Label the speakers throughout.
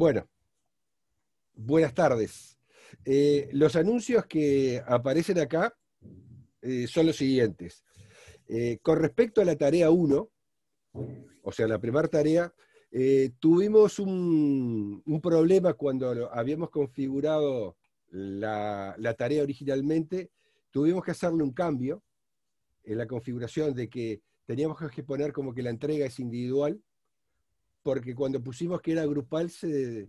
Speaker 1: Bueno, buenas tardes. Eh, los anuncios que aparecen acá eh, son los siguientes. Eh, con respecto a la tarea 1, o sea, la primera tarea, tuvimos un, problema cuando habíamos configurado la tarea originalmente, tuvimos que hacerle un cambio en la configuración de que teníamos que poner como que la entrega es individual porque cuando pusimos que era grupal se,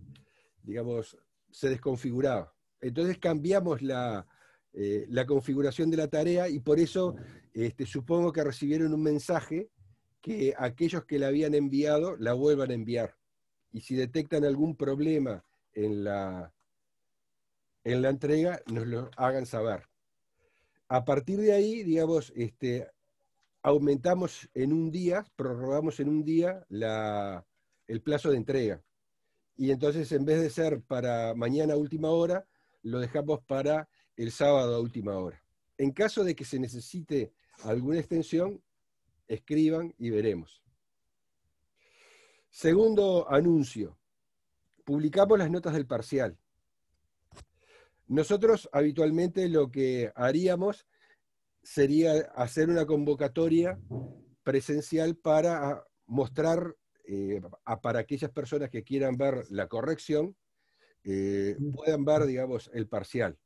Speaker 1: digamos, se desconfiguraba. Entonces cambiamos la, eh, configuración de la tarea y por eso este, supongo que recibieron un mensaje que aquellos que la habían enviado la vuelvan a enviar. Y si detectan algún problema en la, en la entrega, nos lo hagan saber. A partir de ahí, digamos, este, aumentamos en un día, prorrogamos en un día la, el plazo de entrega. Y entonces, en vez de ser para mañana a última hora, lo dejamos para el sábado a última hora. En caso de que se necesite alguna extensión, escriban y veremos. Segundo anuncio, publicamos las notas del parcial. Nosotros habitualmente lo que haríamos sería hacer una convocatoria presencial para mostrar eh, para aquellas personas que quieran ver la corrección, eh, mm. puedan ver, digamos, el parcial.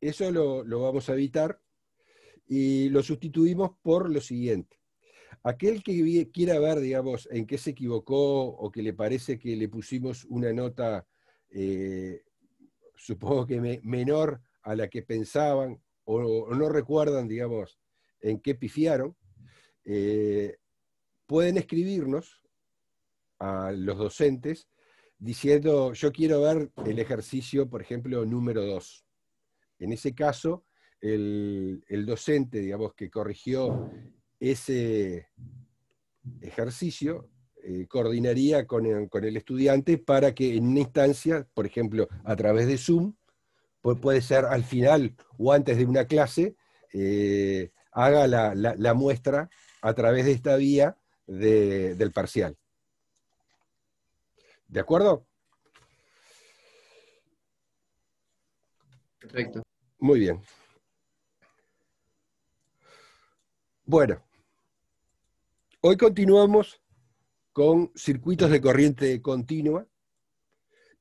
Speaker 1: Eso lo, vamos a evitar y lo sustituimos por lo siguiente. Aquel que quiera ver, digamos, en qué se equivocó o que le parece que le pusimos una nota, eh, supongo que menor a la que pensaban o, no recuerdan, digamos, en qué pifiaron, pueden escribirnos a los docentes diciendo, yo quiero ver el ejercicio, por ejemplo, número 2. En ese caso, el, docente, digamos, que corrigió ese ejercicio, eh, coordinaría con el, estudiante para que en una instancia, por ejemplo, a través de Zoom, puede ser al final o antes de una clase, eh, haga la, muestra a través de esta vía del parcial. ¿De acuerdo? Perfecto. Muy bien. Bueno, hoy continuamos con circuitos de corriente continua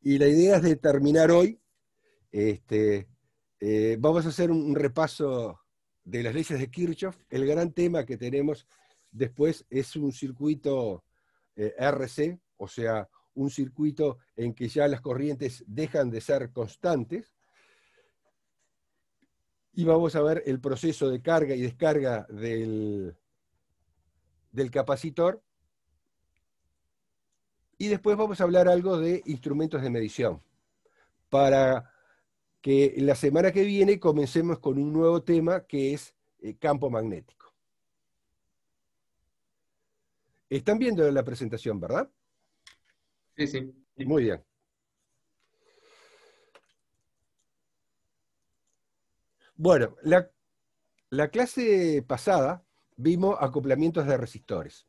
Speaker 1: y la idea es de terminar hoy. Este, eh, vamos a hacer un, repaso de las leyes de Kirchhoff. El gran tema que tenemos después es un circuito eh, RC, o sea, un circuito en que ya las corrientes dejan de ser constantes. Y vamos a ver el proceso de carga y descarga del, del capacitor. Y después vamos a hablar algo de instrumentos de medición, para que la semana que viene comencemos con un nuevo tema que es eh, campo magnético. Están viendo la presentación, ¿verdad? Sí, sí. Muy bien. Bueno, la, la clase pasada vimos acoplamientos de resistores.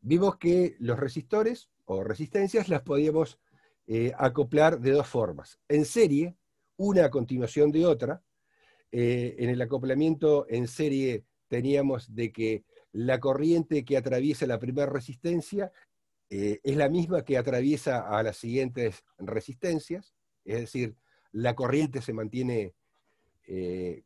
Speaker 1: Vimos que los resistores o resistencias las podíamos eh, acoplar de dos formas. En serie, una a continuación de otra. Eh, en el acoplamiento en serie teníamos de que la corriente que atraviesa la primera resistencia eh, es la misma que atraviesa a las siguientes resistencias, es decir, la corriente se mantiene eh,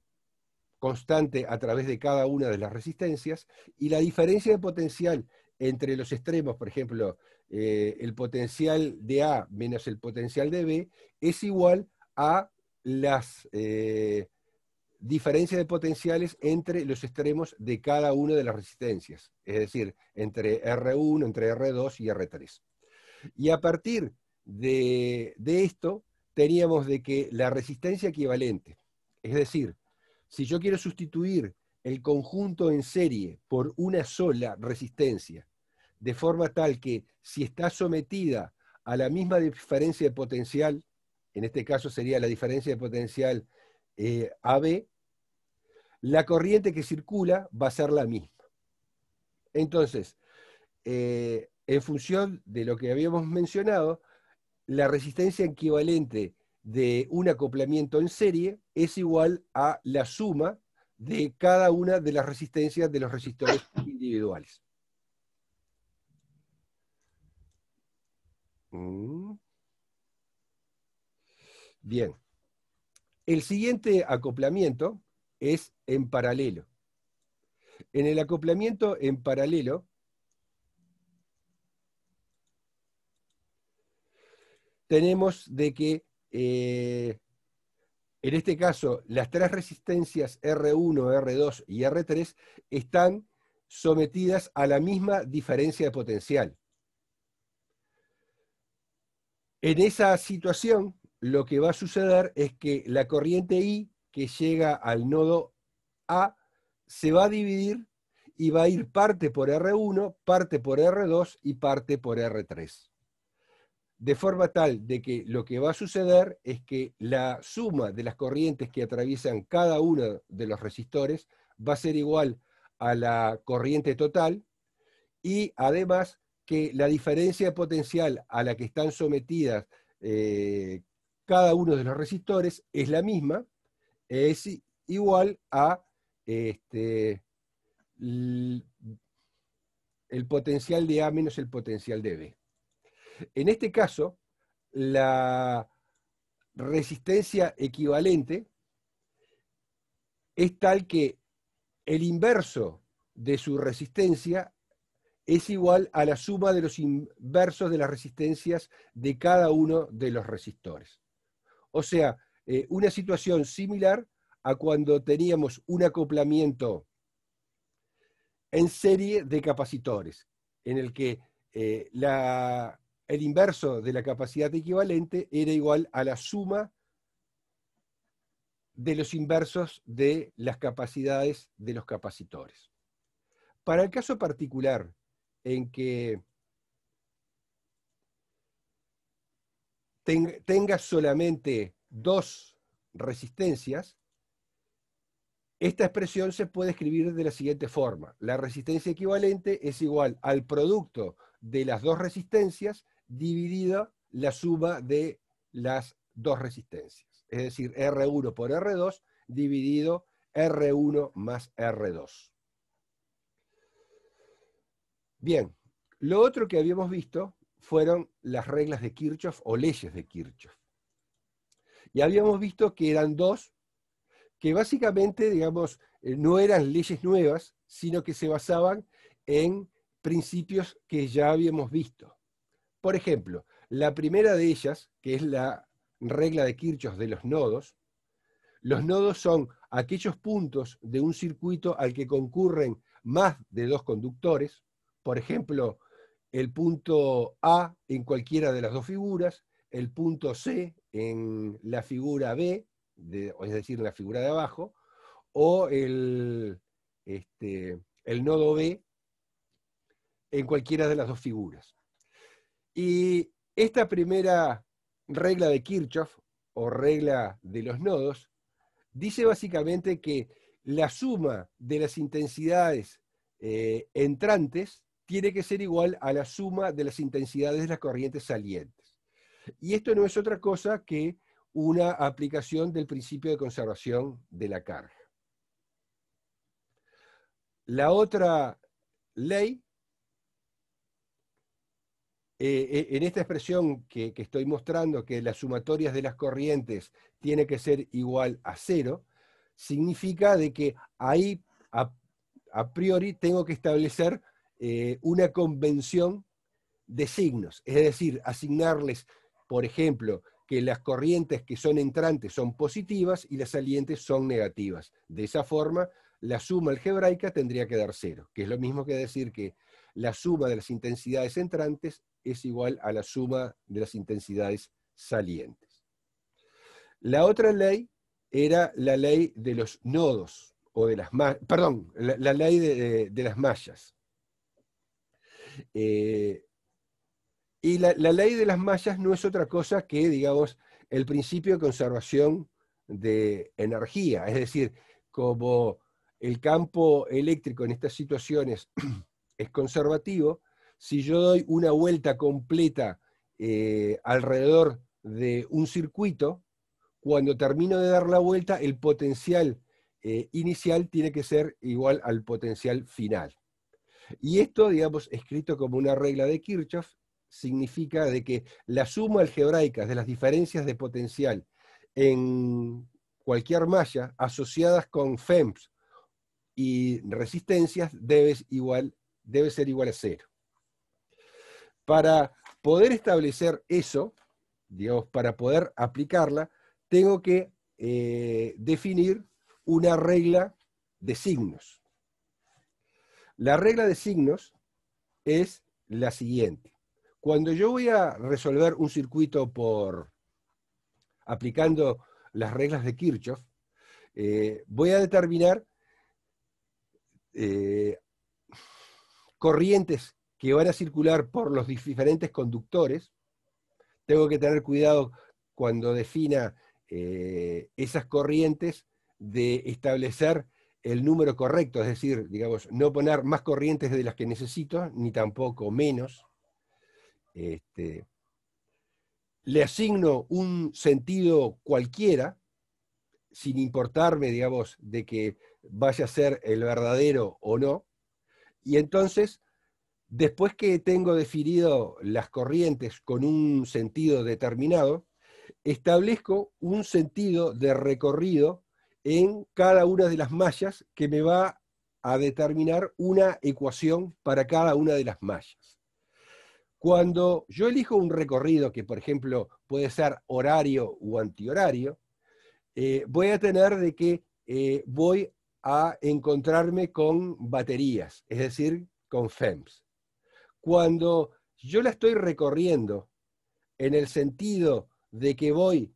Speaker 1: constante a través de cada una de las resistencias y la diferencia de potencial entre los extremos, por ejemplo, eh, el potencial de A menos el potencial de B es igual a las diferencia de potenciales entre los extremos de cada una de las resistencias, es decir, entre R1, entre R2 y R3. Y a partir de, de esto, teníamos de que la resistencia equivalente, es decir, si yo quiero sustituir el conjunto en serie por una sola resistencia, de forma tal que si está sometida a la misma diferencia de potencial, en este caso sería la diferencia de potencial eh, AB, la corriente que circula va a ser la misma. Entonces, eh, en función de lo que habíamos mencionado, la resistencia equivalente de un acoplamiento en serie es igual a la suma de cada una de las resistencias de los resistores individuales. Mm. Bien. El siguiente acoplamiento es en paralelo. En el acoplamiento en paralelo, tenemos de que, eh, en este caso, las tres resistencias R1, R2 y R3 están sometidas a la misma diferencia de potencial. En esa situación, lo que va a suceder es que la corriente I que llega al nodo A se va a dividir y va a ir parte por R1, parte por R2 y parte por R3. De forma tal de que lo que va a suceder es que la suma de las corrientes que atraviesan cada uno de los resistores va a ser igual a la corriente total y además que la diferencia potencial a la que están sometidas eh, cada uno de los resistores es la misma, es igual a este, el potencial de A menos el potencial de B. En este caso, la resistencia equivalente es tal que el inverso de su resistencia es igual a la suma de los inversos de las resistencias de cada uno de los resistores. O sea, eh, una situación similar a cuando teníamos un acoplamiento en serie de capacitores, en el que eh, el inverso de la capacidad equivalente era igual a la suma de los inversos de las capacidades de los capacitores. Para el caso particular en que tenga solamente dos resistencias, esta expresión se puede escribir de la siguiente forma. La resistencia equivalente es igual al producto de las dos resistencias dividida la suma de las dos resistencias. Es decir, R1 por R2 dividido R1 más R2. Bien, lo otro que habíamos visto fueron las reglas de Kirchhoff o leyes de Kirchhoff. Y habíamos visto que eran dos, que básicamente, digamos, eh, no eran leyes nuevas, sino que se basaban en principios que ya habíamos visto. Por ejemplo, la primera de ellas, que es la regla de Kirchhoff de los nodos, los nodos son aquellos puntos de un circuito al que concurren más de dos conductores, por ejemplo, el punto A en cualquiera de las dos figuras, el punto C en la figura B, es decir, en la figura de abajo, o el, este, el nodo B en cualquiera de las dos figuras. Y esta primera regla de Kirchhoff, o regla de los nodos, dice básicamente que la suma de las intensidades eh, entrantes tiene que ser igual a la suma de las intensidades de las corrientes salientes. Y esto no es otra cosa que una aplicación del principio de conservación de la carga. La otra ley, eh, eh, en esta expresión que, estoy mostrando, que las sumatorias de las corrientes tiene que ser igual a cero, significa de que ahí a priori tengo que establecer eh, una convención de signos, es decir, asignarles, por ejemplo, que las corrientes que son entrantes son positivas y las salientes son negativas. De esa forma, la suma algebraica tendría que dar cero, que es lo mismo que decir que la suma de las intensidades entrantes es igual a la suma de las intensidades salientes. La otra ley era la ley de los nodos, o de las, perdón, la, ley de las mallas. Eh, y la, ley de las mallas no es otra cosa que, digamos, el principio de conservación de energía, es decir, como el campo eléctrico en estas situaciones es conservativo, si yo doy una vuelta completa eh, alrededor de un circuito, cuando termino de dar la vuelta, el potencial eh, inicial tiene que ser igual al potencial final. Y esto, digamos, escrito como una regla de Kirchhoff, significa que la suma algebraica de las diferencias de potencial en cualquier malla asociadas con FEMS y resistencias debe, ser igual a cero. Para poder establecer eso, digamos, para poder aplicarla, tengo que eh, definir una regla de signos. La regla de signos es la siguiente. Cuando yo voy a resolver un circuito por aplicando las reglas de Kirchhoff, eh, voy a determinar eh, corrientes que van a circular por los diferentes conductores. Tengo que tener cuidado cuando defina eh, esas corrientes de establecer el número correcto, es decir, digamos, no poner más corrientes de las que necesito, ni tampoco menos. Este, le asigno un sentido cualquiera, sin importarme, digamos, de que vaya a ser el verdadero o no. Y entonces, después que tengo definido las corrientes con un sentido determinado, establezco un sentido de recorrido en cada una de las mallas que me va a determinar una ecuación para cada una de las mallas. Cuando yo elijo un recorrido que, por ejemplo, puede ser horario o antihorario, eh, voy a tener de que eh, voy a encontrarme con baterías, es decir, con FEMS. Cuando yo la estoy recorriendo en el sentido de que voy,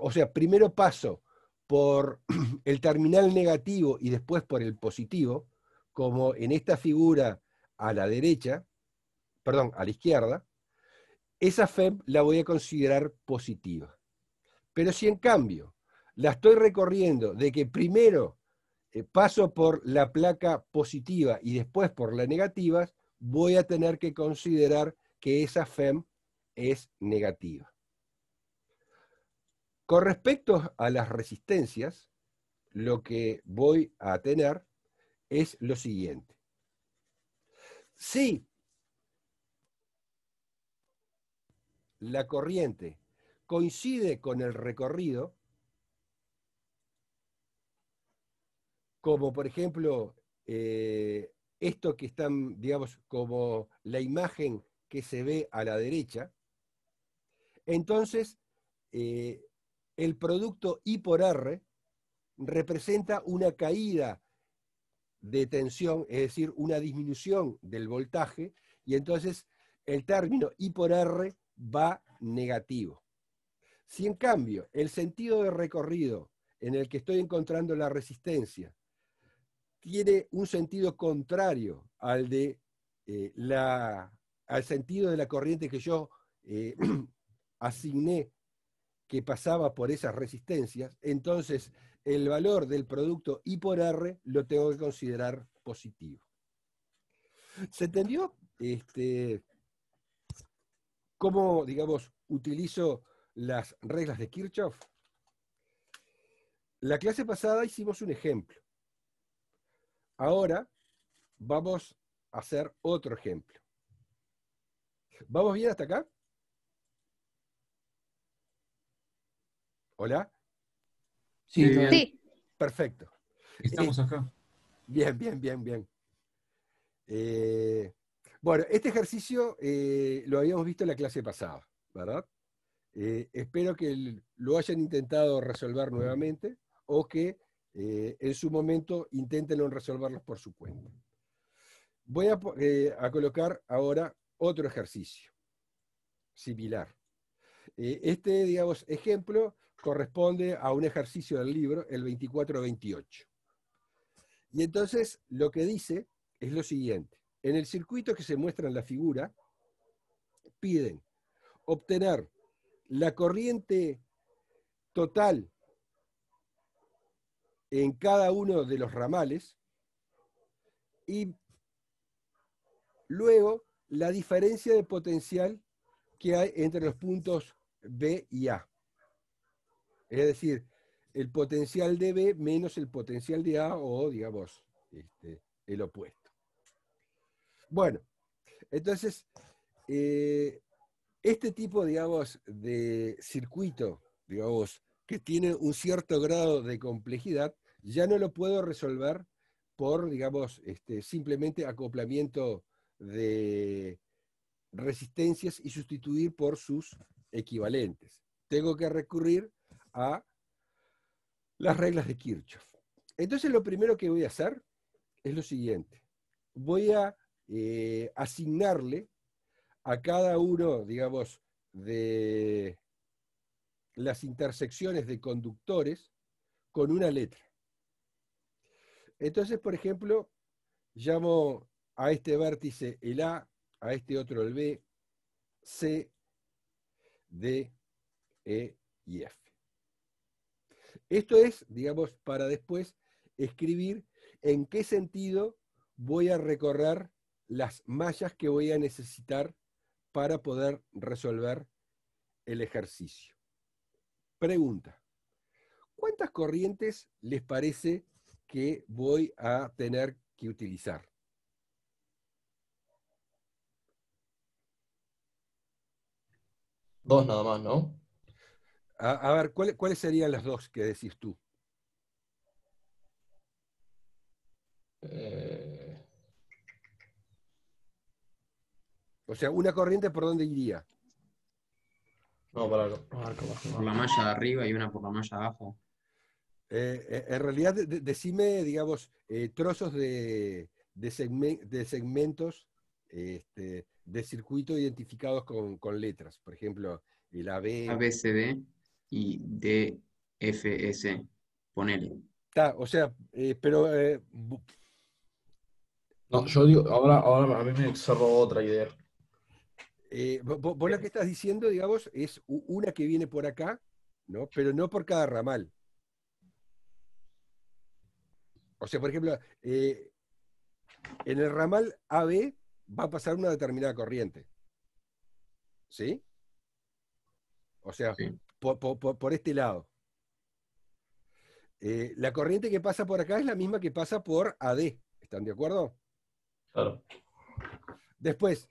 Speaker 1: o sea, primero paso por el terminal negativo y después por el positivo, como en esta figura a la derecha, perdón, a la izquierda, esa FEM la voy a considerar positiva. Pero si en cambio la estoy recorriendo de que primero eh, paso por la placa positiva y después por la negativa, voy a tener que considerar que esa FEM es negativa. Con respecto a las resistencias, lo que voy a tener es lo siguiente. Si la corriente coincide con el recorrido, como por ejemplo eh, esto que están, digamos, como la imagen que se ve a la derecha, entonces eh, el producto I por R representa una caída de tensión, es decir, una disminución del voltaje, y entonces el término I por R va negativo. Si en cambio el sentido de recorrido en el que estoy encontrando la resistencia tiene un sentido contrario al, de, eh, la, al sentido de la corriente que yo eh, asigné que pasaba por esas resistencias, entonces el valor del producto I por R lo tengo que considerar positivo. ¿Se entendió? Este, ¿Cómo, digamos, utilizo las reglas de Kirchhoff? La clase pasada hicimos un ejemplo. Ahora vamos a hacer otro ejemplo. ¿Vamos bien hasta acá? ¿Hola? Eh, sí, Perfecto. Estamos eh, acá. Bien, bien, bien, bien. Eh, bueno, este ejercicio lo habíamos visto en la clase pasada, ¿verdad? espero que lo hayan intentado resolver nuevamente o que en su momento intenten resolverlos por su cuenta. Voy a, a colocar ahora otro ejercicio similar. este, digamos, ejemplo corresponde a un ejercicio del libro, el 24-28. Y entonces lo que dice es lo siguiente. En el circuito que se muestra en la figura, piden obtener la corriente total en cada uno de los ramales y luego la diferencia de potencial que hay entre los puntos B y A. Es decir, el potencial de B menos el potencial de A o, digamos, este, el opuesto. Bueno, entonces, eh, este tipo, digamos, de circuito, digamos, que tiene un cierto grado de complejidad, ya no lo puedo resolver por, digamos, este, simplemente acoplamiento de resistencias y sustituir por sus equivalentes. Tengo que recurrir a las reglas de Kirchhoff. Entonces lo primero que voy a hacer es lo siguiente. Voy a eh, asignarle a cada uno, digamos, de las intersecciones de conductores con una letra. Entonces, por ejemplo, llamo a este vértice el A, a este otro el B, C, D, E y F. Esto es, digamos, para después escribir en qué sentido voy a recorrer las mallas que voy a necesitar para poder resolver el ejercicio. Pregunta. ¿Cuántas corrientes les parece que voy a tener que utilizar? Dos nada más, ¿no? A, ver, ¿cuáles serían las dos que decís tú? Eh. O sea, una corriente por dónde iría. No, por la malla de arriba y una por la malla de abajo. Eh, eh, en realidad, decime, digamos, trozos de, de, segmentos este, de circuito identificados con, con, letras. Por ejemplo, el AB. ABCD y
Speaker 2: DFS, ponele.
Speaker 1: Está, o sea, eh, pero... Eh, no, yo digo, ahora, ahora a mí me cerró otra idea. Eh, vos, la que estás diciendo, digamos, es una que viene por acá, ¿no? Pero no por cada ramal. O sea, por ejemplo, en el ramal AB va a pasar una determinada corriente. ¿Sí? O sea, por, este lado. Eh, la corriente que pasa por acá es la misma que pasa por AD. ¿Están de acuerdo? Claro. Después,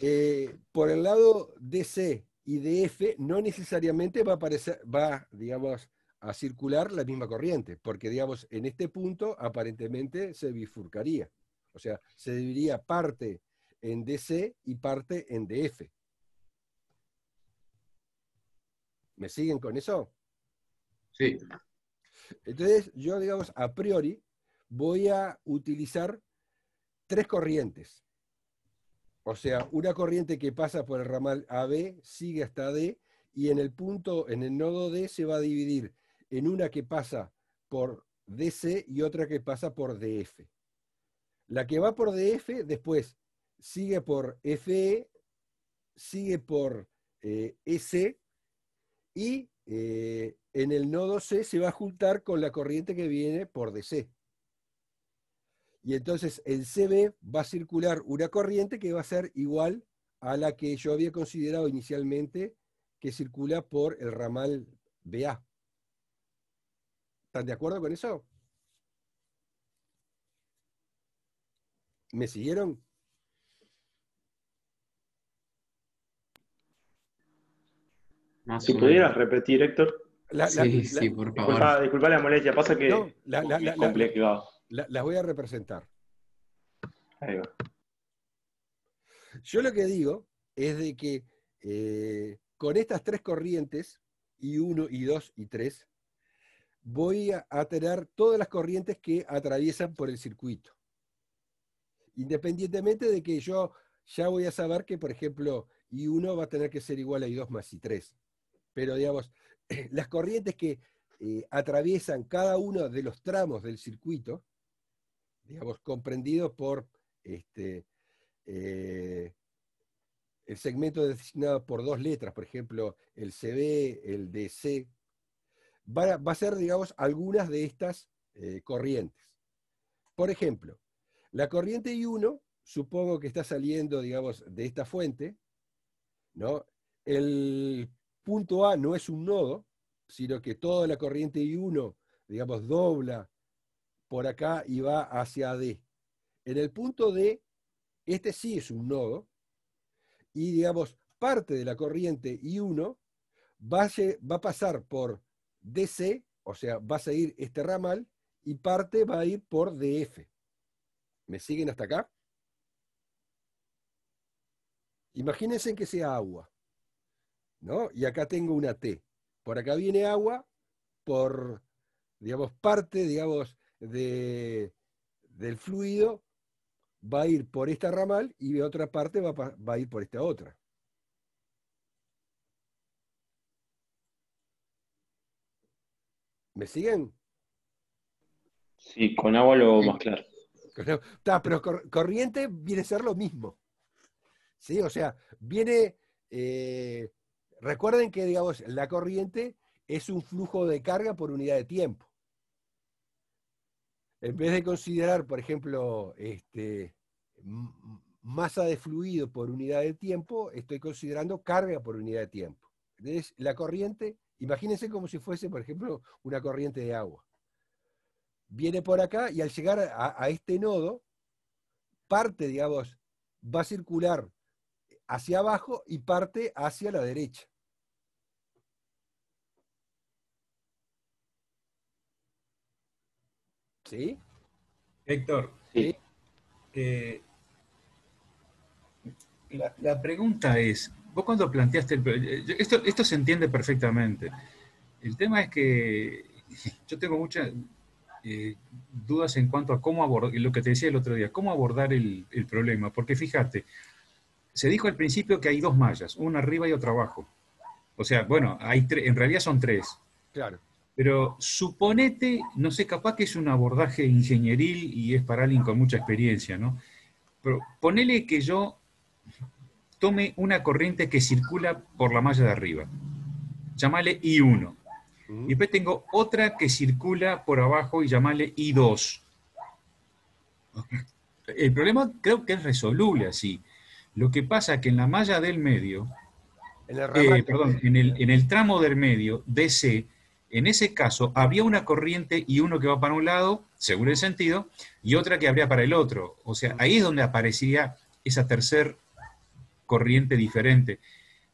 Speaker 1: eh, por el lado DC y DF no necesariamente va a aparecer, va, digamos, a circular la misma corriente, porque, digamos, en este punto aparentemente se bifurcaría. O sea, se dividiría parte en DC y parte en DF. ¿Me siguen con eso? Sí. Entonces, yo, digamos, a priori, voy a utilizar tres corrientes. O sea, una corriente que pasa por el ramal AB, sigue hasta D, y en el punto, en el nodo D se va a dividir en una que pasa por DC y otra que pasa por DF. La que va por DF después sigue por FE, sigue por eh, e y eh, en el nodo C se va a juntar con la corriente que viene por DC. Y entonces en CB va a circular una corriente que va a ser igual a la que yo había considerado inicialmente que circula por el ramal BA. ¿Están de acuerdo con eso? ¿Me siguieron? si pudieras repetir, Héctor. sí, sí, por favor.
Speaker 2: Disculpa, la molestia, pasa que las
Speaker 1: voy a representar. Ahí va. Yo lo que digo es de que eh, con estas tres corrientes, y 1, y 2, y 3, voy a, a, tener todas las corrientes que atraviesan por el circuito. Independientemente de que yo ya voy a saber que, por ejemplo, I1 va a tener que ser igual a I2 más I3 pero digamos, las corrientes que eh, atraviesan cada uno de los tramos del circuito, digamos, comprendidos por este, eh, el segmento designado por dos letras, por ejemplo, el CB, el DC, va a, ser, digamos, algunas de estas eh, corrientes. Por ejemplo, la corriente I1, supongo que está saliendo, digamos, de esta fuente, ¿no? El punto A no es un nodo, sino que toda la corriente I1, digamos, dobla por acá y va hacia D. En el punto D, este sí es un nodo, y digamos, parte de la corriente I1 va va a pasar por DC, o sea, va a seguir este ramal, y parte va a ir por DF. ¿Me siguen hasta acá? Imagínense que sea agua. ¿no? Y acá tengo una T. Por acá viene agua, por, digamos, parte, digamos, del fluido va a ir por esta ramal y de otra parte va, a ir por esta otra. ¿Me siguen? Sí, con agua lo más claro. Está, pero corriente viene a ser lo mismo. ¿Sí? O sea, viene eh, Recuerden que, digamos, la corriente es un flujo de carga por unidad de tiempo. En vez de considerar, por ejemplo, este, masa de fluido por unidad de tiempo, estoy considerando carga por unidad de tiempo. Entonces, la corriente, imagínense como si fuese, por ejemplo, una corriente de agua. Viene por acá y al llegar a, a este nodo, parte, digamos, va a circular hacia abajo y parte hacia la derecha. ¿Sí? Héctor. Sí. Eh, la,
Speaker 3: pregunta es, vos cuando planteaste el, esto, esto se entiende perfectamente. El tema es que yo tengo muchas eh, dudas en cuanto a cómo abordar, lo que te decía el otro día, cómo abordar el, el problema. Porque fíjate, se dijo al principio que hay dos mallas, una arriba y otra abajo. O sea, bueno, hay en realidad son tres. Claro. Pero suponete, no sé, capaz que es un abordaje ingenieril y es para alguien con mucha experiencia, ¿no? Pero ponele que yo tome una corriente que circula por la malla de arriba. Llámale I1. Mm. Y después tengo otra que circula por abajo y llamale I2. El problema creo que es resoluble así. Lo que pasa es que en la malla del medio, en el, eh, perdón, en el, tramo del medio, DC, en ese caso había una corriente y uno que va para un lado, según el sentido, y otra que habría para el otro. O sea, ahí es donde aparecía esa tercer corriente diferente.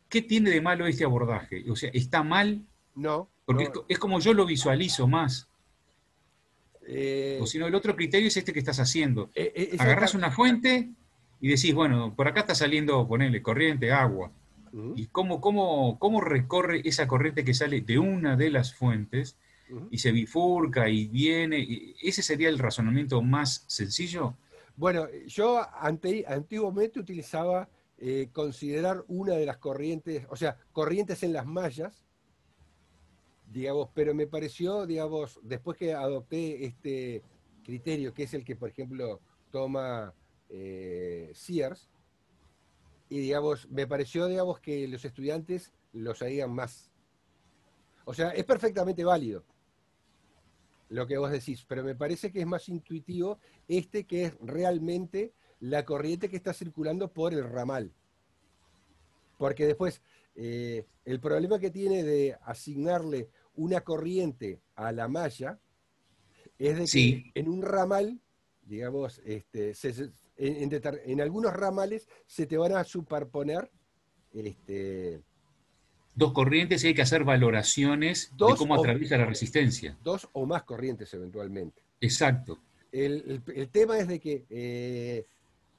Speaker 3: ¿Qué tiene de malo este abordaje? O sea, ¿está mal? No. Porque Es, como yo lo visualizo más. Eh, o si no, el otro criterio es este que estás haciendo. Eh, Agarras una fuente y decís, bueno, por acá está saliendo, ponele, corriente, agua. ¿Y cómo, cómo, cómo recorre esa corriente que sale de una de las fuentes y se bifurca y viene? ¿E, ¿Ese sería el razonamiento más sencillo?
Speaker 1: Bueno, yo antiguamente utilizaba eh, considerar una de las corrientes, o sea, corrientes en las mallas, digamos, pero me pareció, digamos, después que adopté este criterio, que es el que, por ejemplo, toma eh, Sears, y digamos, me pareció, digamos, que los estudiantes lo sabían más. O sea, es perfectamente válido lo que vos decís, pero me parece que es más intuitivo este que es realmente la corriente que está circulando por el ramal. Porque después, eh, el problema que tiene de asignarle una corriente a la malla es de que en un ramal, digamos, este, se, en, algunos ramales se te van a superponer este,
Speaker 3: dos corrientes y hay que hacer valoraciones de cómo atraviesa la resistencia.
Speaker 1: Dos o más corrientes eventualmente. Exacto. El, tema es de que eh,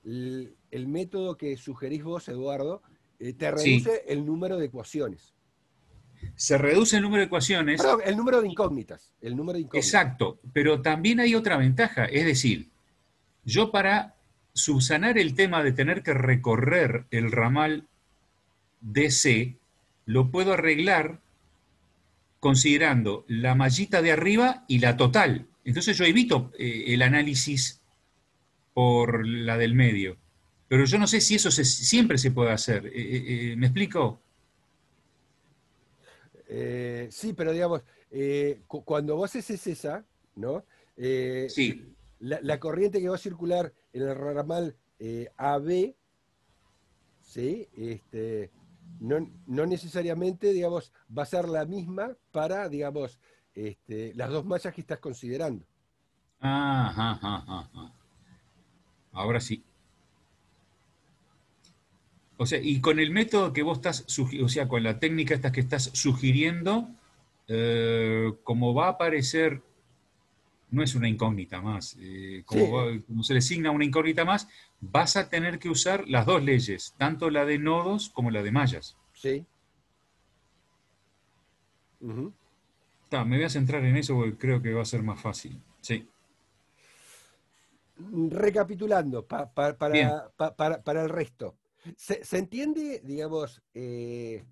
Speaker 1: el, método que sugerís vos, Eduardo, eh, te reduce el número de ecuaciones. Se reduce el número de ecuaciones. el número de incógnitas. El número de incógnitas.
Speaker 3: Exacto, pero también hay otra ventaja, es decir, yo para subsanar el tema de tener que recorrer el ramal DC, lo puedo arreglar considerando la mallita de arriba y la total. Entonces yo evito eh, el análisis por la del medio. Pero yo no sé si eso siempre se puede hacer. Eh, eh, ¿Me explico? sí,
Speaker 1: pero digamos, cuando vos haces esa, ¿no? sí. La, la, corriente que va a circular el ramal eh, a AB, este, no, necesariamente digamos, va a ser la misma para digamos, este, las dos mallas que estás considerando.
Speaker 3: Ajá, Ahora sí. O sea, y con el método que vos estás, o sea, con la técnica que estás sugiriendo, eh, como va a aparecer no es una incógnita más. Eh, como, se le asigna una incógnita más, vas a tener que usar las dos leyes, tanto la de nodos como la de mallas. Sí. me voy a centrar en eso porque creo que va a ser más fácil. Sí.
Speaker 1: Recapitulando, para, el resto. ¿Se, entiende, digamos, eh,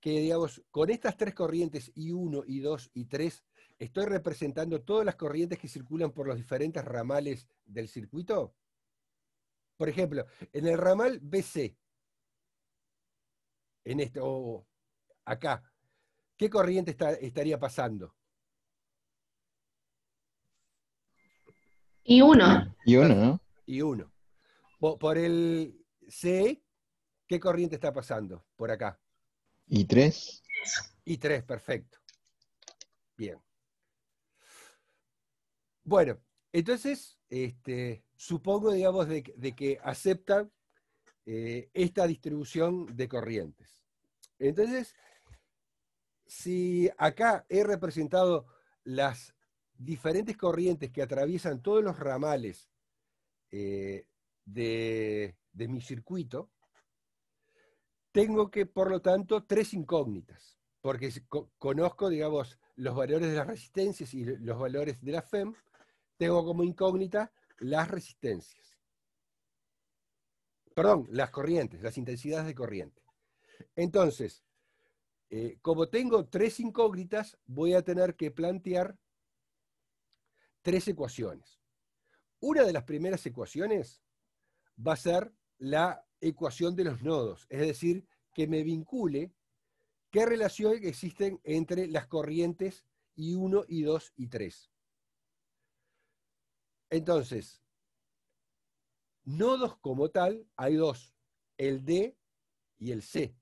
Speaker 1: que digamos, con estas tres corrientes, y 1 y 2 y 3, ¿Estoy representando todas las corrientes que circulan por los diferentes ramales del circuito? Por ejemplo, en el ramal BC, en esto, o acá, ¿qué corriente estaría pasando? Y uno. Y uno, ¿no? Y uno. Por el C, ¿qué corriente está pasando por acá? Y tres. Y tres, perfecto. Bien. Bueno, entonces, este, supongo, digamos, de, que acepta eh, esta distribución de corrientes. Entonces, si acá he representado las diferentes corrientes que atraviesan todos los ramales eh, de, mi circuito, tengo que, por lo tanto, tres incógnitas, porque conozco, digamos, los valores de las resistencias y los valores de la FEM, tengo como incógnita las resistencias. Perdón, las corrientes, las intensidades de corriente. Entonces, eh, como tengo tres incógnitas, voy a tener que plantear tres ecuaciones. Una de las primeras ecuaciones va a ser la ecuación de los nodos, es decir, que me vincule qué relación existen entre las corrientes y 1 y 2 y 3. Entonces, nodos como tal, hay dos, el D y el C.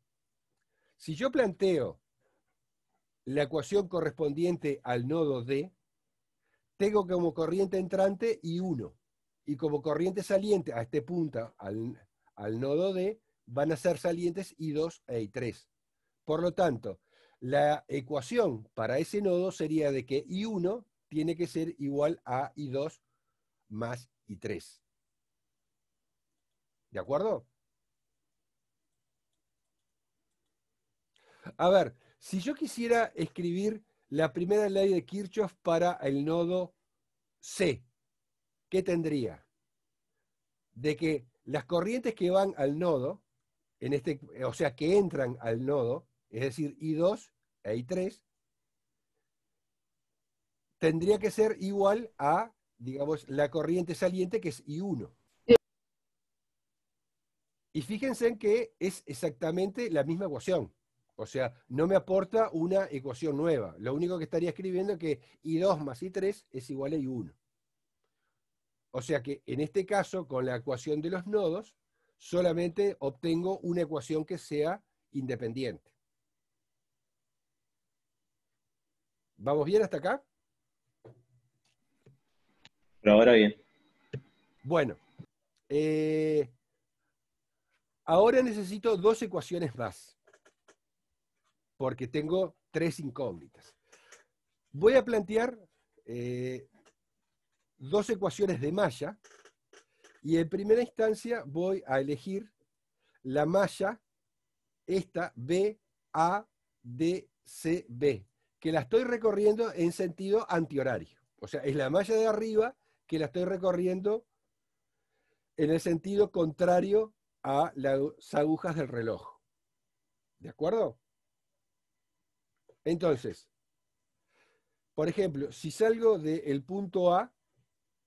Speaker 1: Si yo planteo la ecuación correspondiente al nodo D, tengo como corriente entrante i 1. Y como corriente saliente a este punto, al, al nodo D, van a ser salientes I2 e I3. Por lo tanto, la ecuación para ese nodo sería de que I1 tiene que ser igual a I2 más y 3. ¿De acuerdo? A ver, si yo quisiera escribir la primera ley de Kirchhoff para el nodo C, ¿qué tendría? De que las corrientes que van al nodo, en este, o sea, que entran al nodo, es decir, I2 e I3, tendría que ser igual a digamos, la corriente saliente que es I1. Y fíjense en que es exactamente la misma ecuación. O sea, no me aporta una ecuación nueva. Lo único que estaría escribiendo es que I2 más I3 es igual a I1. O sea que en este caso, con la ecuación de los nodos, solamente obtengo una ecuación que sea independiente. ¿Vamos bien hasta acá? ahora bien. Bueno. Eh, ahora necesito dos ecuaciones más. Porque tengo tres incógnitas. Voy a plantear eh, dos ecuaciones de malla. Y en primera instancia voy a elegir la malla, esta B, A, D, C, B, que la estoy recorriendo en sentido antihorario. O sea, es la malla de arriba que la estoy recorriendo en el sentido contrario a las agujas del reloj. ¿De acuerdo? Entonces, por ejemplo, si salgo del punto A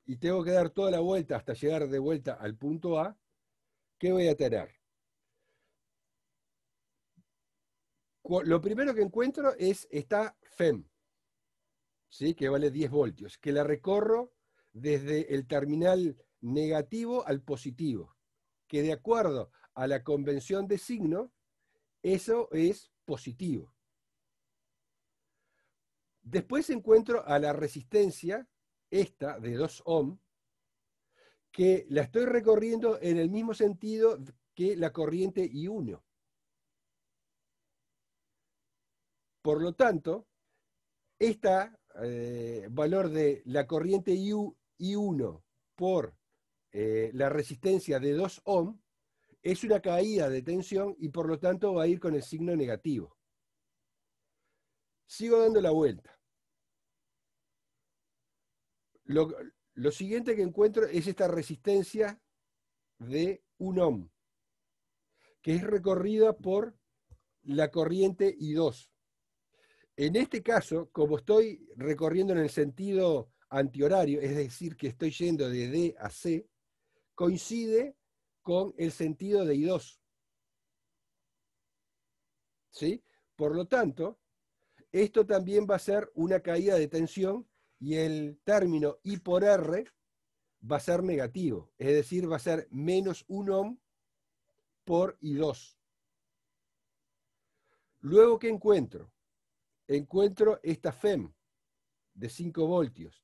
Speaker 1: y tengo que dar toda la vuelta hasta llegar de vuelta al punto A, ¿qué voy a tener? Lo primero que encuentro es esta FEM, ¿sí? que vale 10 voltios, que la recorro desde el terminal negativo al positivo, que de acuerdo a la convención de signo, eso es positivo. Después encuentro a la resistencia, esta de 2 ohm, que la estoy recorriendo en el mismo sentido que la corriente I1. Por lo tanto, este valor de la corriente I, y 1 por eh, la resistencia de 2 ohm, es una caída de tensión y por lo tanto va a ir con el signo negativo. Sigo dando la vuelta. Lo, lo siguiente que encuentro es esta resistencia de 1 ohm, que es recorrida por la corriente I2. En este caso, como estoy recorriendo en el sentido antihorario, es decir, que estoy yendo de D a C, coincide con el sentido de I2. ¿Sí? Por lo tanto, esto también va a ser una caída de tensión y el término I por R va a ser negativo, es decir, va a ser menos 1 ohm por I2. Luego, ¿qué encuentro? Encuentro esta FEM de 5 voltios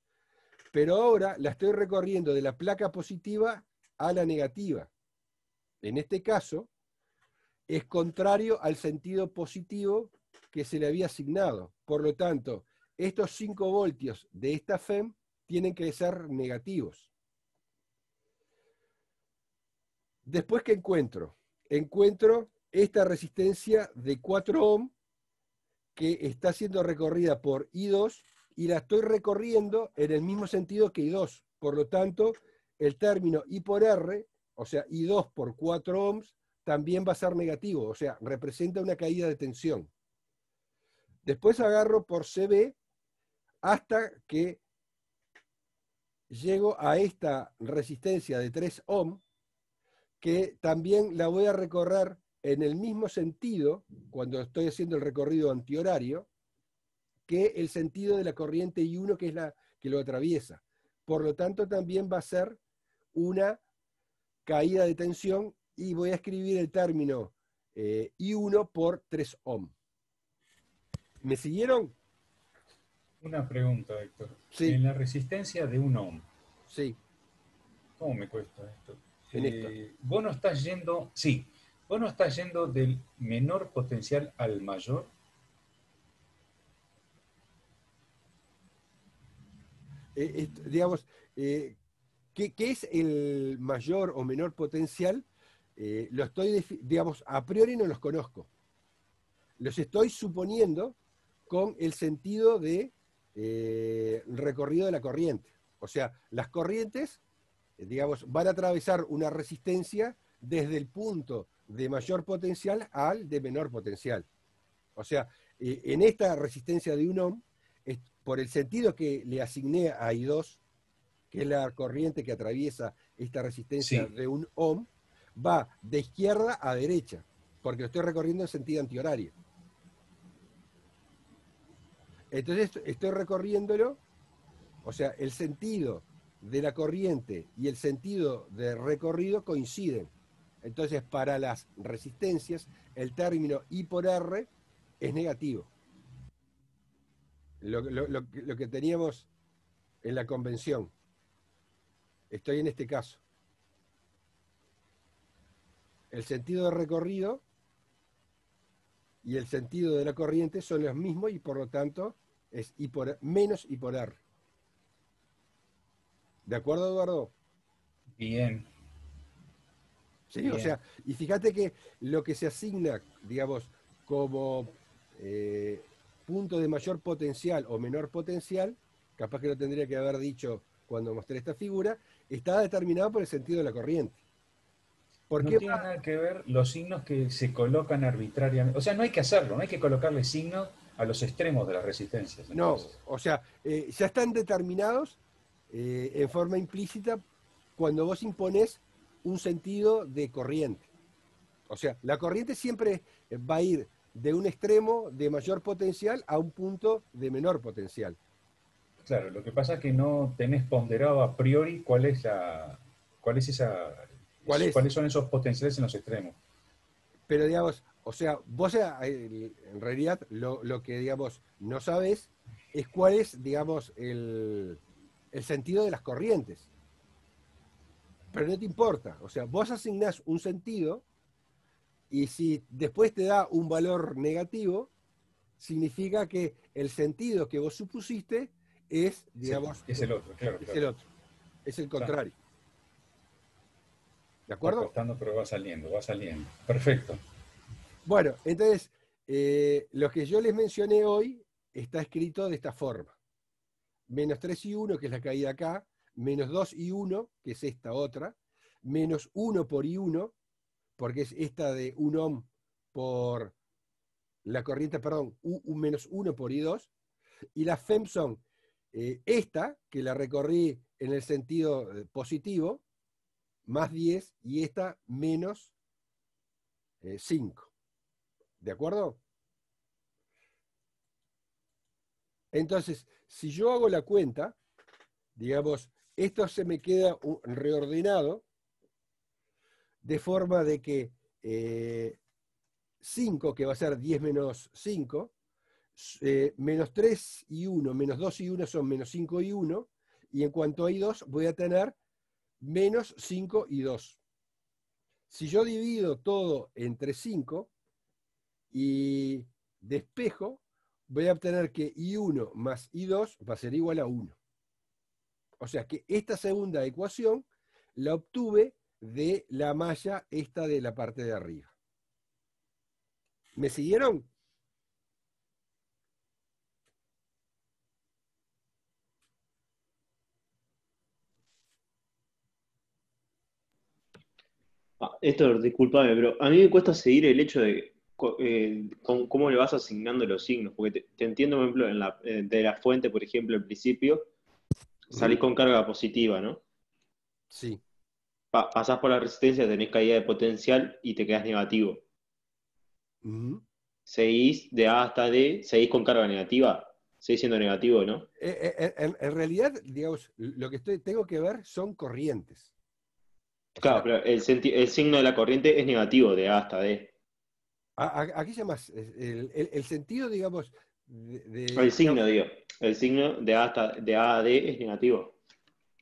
Speaker 1: pero ahora la estoy recorriendo de la placa positiva a la negativa. En este caso, es contrario al sentido positivo que se le había asignado. Por lo tanto, estos 5 voltios de esta FEM tienen que ser negativos. Después, ¿qué encuentro? Encuentro esta resistencia de 4 ohm que está siendo recorrida por I2 y la estoy recorriendo en el mismo sentido que I2. Por lo tanto, el término I por R, o sea, I2 por 4 ohms, también va a ser negativo, o sea, representa una caída de tensión. Después agarro por CB hasta que llego a esta resistencia de 3 ohms, que también la voy a recorrer en el mismo sentido, cuando estoy haciendo el recorrido antihorario, que el sentido de la corriente I1 que es la que lo atraviesa. Por lo tanto, también va a ser una caída de tensión y voy a escribir el término I1 eh, por 3 ohm. ¿Me siguieron?
Speaker 3: Una pregunta, Héctor.
Speaker 1: Sí. En la resistencia de 1 ohm. Sí.
Speaker 3: ¿Cómo me cuesta eh, esto? Vos no estás yendo, sí, vos no estás yendo del menor potencial al mayor,
Speaker 1: Eh, digamos, eh, ¿qué, es el mayor o menor potencial? Eh, estoy, digamos, a priori no los conozco. Los estoy suponiendo con el sentido de recorrido de la corriente. O sea, las corrientes, digamos, van a atravesar una resistencia desde el punto de mayor potencial al de menor potencial. O sea, en esta resistencia de un ohm, por el sentido que le asigné a I2, que es la corriente que atraviesa esta resistencia de un ohm, va de izquierda a derecha, porque lo estoy recorriendo en sentido antihorario. Entonces estoy recorriéndolo, o sea, el sentido de la corriente y el sentido de recorrido coinciden. Entonces, para las resistencias, el término I por R es negativo lo, que teníamos en la convención. Estoy en este caso. El sentido de recorrido y el sentido de la corriente son los mismos y por lo tanto es por menos R. ¿De acuerdo, Eduardo? Bien. Sí, o sea, y fíjate que lo que se asigna, digamos, como eh, punto de mayor potencial o menor potencial, capaz que lo tendría que haber dicho cuando mostré esta figura, está determinado por el sentido de la corriente. ¿Por no tiene
Speaker 3: nada que ver los signos que se colocan arbitrariamente. O sea, no hay que hacerlo, no hay que colocarle signos a los extremos de las resistencias.
Speaker 1: No, o sea, eh, ya están determinados eh, en forma implícita cuando vos impones un sentido de corriente. O sea, la corriente siempre va a ir de un extremo de mayor potencial a un punto de menor potencial. Claro, lo que
Speaker 3: pasa es que no tenés ponderado a priori cuál
Speaker 1: es la, cuál es esa, cuáles son esos potenciales en los extremos. Pero digamos, o sea, vos eh, en realidad lo, que digamos no sabes es cuál es, digamos, el, el sentido de las corrientes. Pero no te importa. O sea, vos asignás un sentido y si después te da un valor negativo, significa que el sentido que vos supusiste es, digamos... Es el otro, claro. Es el otro. Es el contrario. ¿De acuerdo? Cortando, pero
Speaker 3: va saliendo, va saliendo. Perfecto.
Speaker 1: Bueno, entonces, eh, lo que yo les mencioné hoy está escrito de esta forma. Menos 3 y 1, que es la caída acá, menos 2 y 1, que es esta otra, menos 1 por y 1, porque es esta de un ohm por la corriente, perdón, U, menos 1 por I2, y la FEMSON, son eh, esta, que la recorrí en el sentido eh, positivo, más 10, y esta menos 5. Eh, ¿De acuerdo? Entonces, si yo hago la cuenta, digamos, esto se me queda reordenado, de forma de que 5, eh, que va a ser 10 menos 5, eh, menos 3 y 1, menos 2 y 1 son menos 5 y 1, y en cuanto a i 2 voy a tener menos 5 y 2. Si yo divido todo entre 5 y despejo, voy a obtener que I1 más I2 va a ser igual a 1. O sea que esta segunda ecuación la obtuve de la malla esta de la parte de arriba. ¿Me siguieron?
Speaker 2: Ah, Héctor, discúlpame, pero a mí me cuesta seguir el hecho de eh, cómo le vas asignando los signos, porque te, entiendo, por ejemplo, eh, de la fuente, por ejemplo, al principio, salís con carga positiva, ¿no? Sí pasas pasás por la resistencia, tenés caída de potencial y te quedas negativo. Seguís de A hasta D, seguís con carga negativa, seguís siendo negativo, ¿no?
Speaker 1: Eh, eh, eh, en, realidad, digamos, lo que estoy, tengo que ver son corrientes.
Speaker 2: Claro, pero el, signo de la corriente es negativo, de A hasta D.
Speaker 1: Aquí llamas el, el, sentido, digamos, El
Speaker 2: signo, digo. El signo de A, hasta, de a a D es negativo.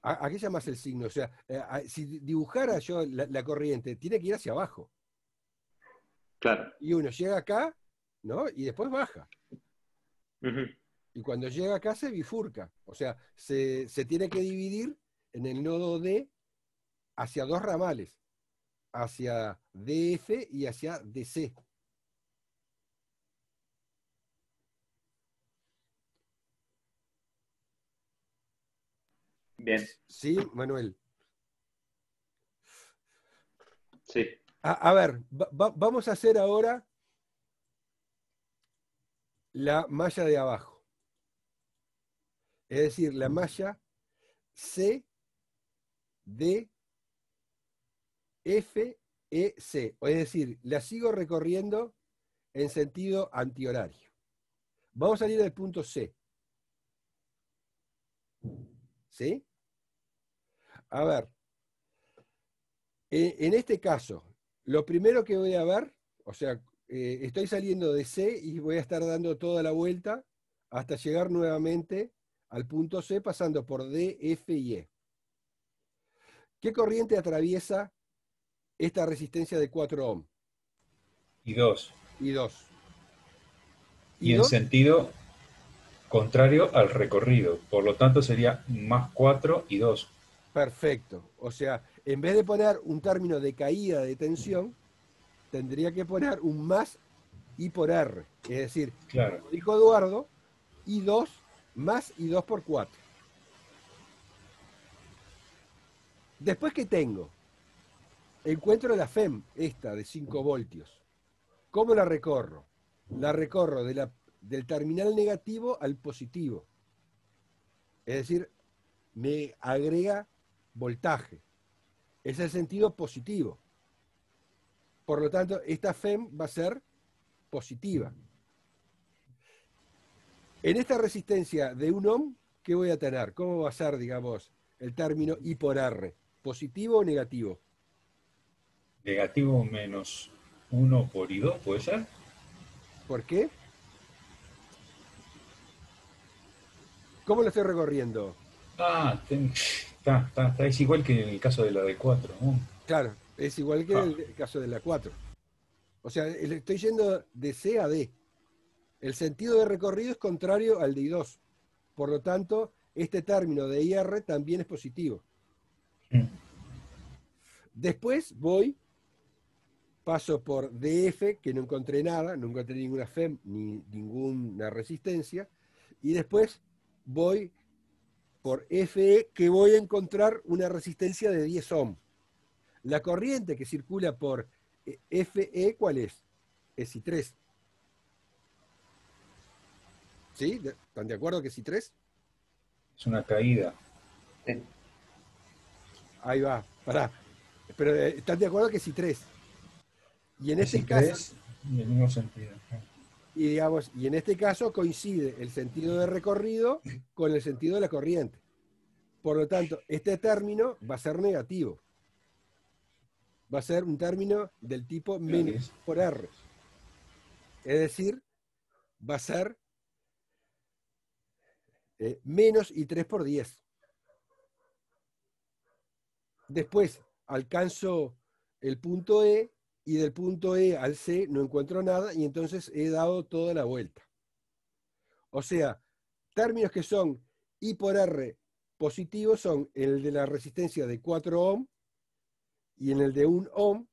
Speaker 1: ¿A, qué llamas el signo? O sea, eh, si dibujara yo la, corriente, tiene que ir hacia abajo. Claro. Y uno llega acá, ¿no? Y después baja. Y cuando llega acá se bifurca. O sea, se, se tiene que dividir en el nodo D hacia dos ramales, hacia DF y hacia DC. Bien. Sí, Manuel. Sí. A, ver, vamos a hacer ahora la malla de abajo. Es decir, la malla C, D, F, E, C. Es decir, la sigo recorriendo en sentido antihorario. Vamos a salir del punto C. ¿Sí? A ver, en, este caso, lo primero que voy a ver, o sea, eh, estoy saliendo de C y voy a estar dando toda la vuelta hasta llegar nuevamente al punto C pasando por D, F y E. ¿Qué corriente atraviesa esta resistencia de 4 ohm? Y 2. Y 2. Y, en
Speaker 3: sentido
Speaker 1: contrario al recorrido. Por lo tanto, sería más 4 y 2. Perfecto. O sea, en vez de poner un término de caída de tensión, tendría que poner un más y por R. Es decir, claro. como dijo Eduardo, y 2 más y 2 por 4. Después que tengo, encuentro la FEM, esta de 5 voltios. ¿Cómo la recorro? La recorro de la, del terminal negativo al positivo. Es decir, me agrega voltaje. Es el sentido positivo. Por lo tanto, esta FEM va a ser positiva. En esta resistencia de un ohm, ¿qué voy a tener? ¿Cómo va a ser, digamos, el término I por R? ¿Positivo o negativo? Negativo menos 1 por I2, ¿puede ser? ¿Por qué? ¿Cómo lo estoy recorriendo? Ah, tengo... Está, está, Es igual que en el caso de la d 4. Claro, es igual que en ah. el caso de la 4. O sea, le estoy yendo de C a D. El sentido de recorrido es contrario al de I2. Por lo tanto, este término de IR también es positivo. Después voy, paso por DF, que no encontré nada, no encontré ninguna FEM ni ninguna resistencia, y después voy por Fe que voy a encontrar una resistencia de 10 ohm. La corriente que circula por eh, Fe, ¿cuál es? Es I3. ¿Sí? ¿Están de acuerdo que es I3? Es una caída. Ahí va, pará. Pero eh, ¿están de acuerdo que es I3? Y en ese este caso...
Speaker 3: En el mismo sentido
Speaker 1: y digamos, y en este caso coincide el sentido de recorrido con el sentido de la corriente. Por lo tanto, este término va a ser negativo. Va a ser un término del tipo menos por R. Es decir, va a ser eh, menos y 3 por 10. Después alcanzo el punto E y del punto E al C no encuentro nada y entonces he dado toda la vuelta. O sea, términos que son I por R positivos son el de la resistencia de 4 ohm y en el de 1 ohm.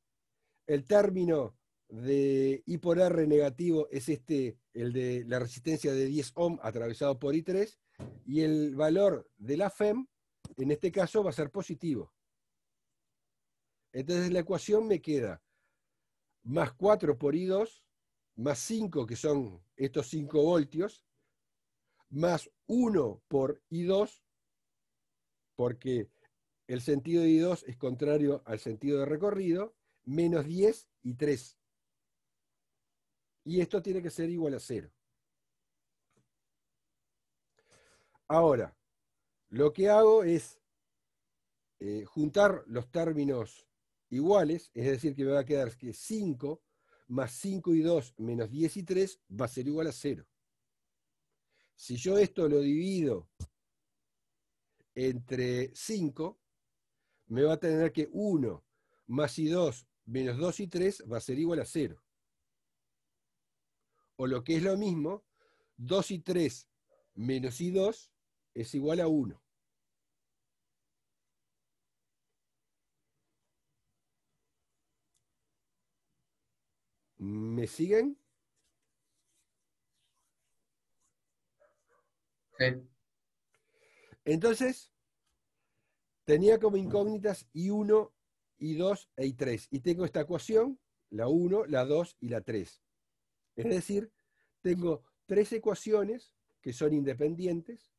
Speaker 1: El término de I por R negativo es este, el de la resistencia de 10 ohm atravesado por I3 y el valor de la FEM en este caso va a ser positivo. Entonces la ecuación me queda más 4 por I2, más 5, que son estos 5 voltios, más 1 por I2, porque el sentido de I2 es contrario al sentido de recorrido, menos 10 y 3. Y esto tiene que ser igual a 0. Ahora, lo que hago es eh, juntar los términos iguales, es decir, que me va a quedar que 5 más 5 y 2 menos 10 y 3 va a ser igual a 0. Si yo esto lo divido entre 5, me va a tener que 1 más y 2 menos 2 y 3 va a ser igual a 0. O lo que es lo mismo, 2 y 3 menos y 2 es igual a 1. ¿Me siguen? Entonces, tenía como incógnitas I1, I2 e I3. Y tengo esta ecuación, la 1, la 2 y la 3. Es decir, tengo tres ecuaciones que son independientes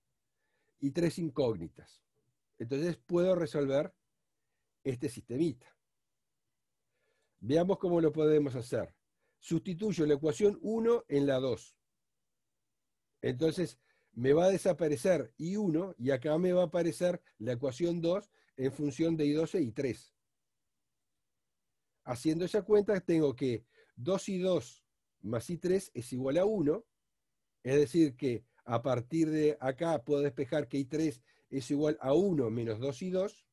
Speaker 1: y tres incógnitas. Entonces puedo resolver este sistemita. Veamos cómo lo podemos hacer sustituyo la ecuación 1 en la 2. Entonces me va a desaparecer I1 y acá me va a aparecer la ecuación 2 en función de I12 y 3. Haciendo esa cuenta tengo que 2 y 2 más I3 es igual a 1, es decir que a partir de acá puedo despejar que I3 es igual a 1 menos 2 y 2,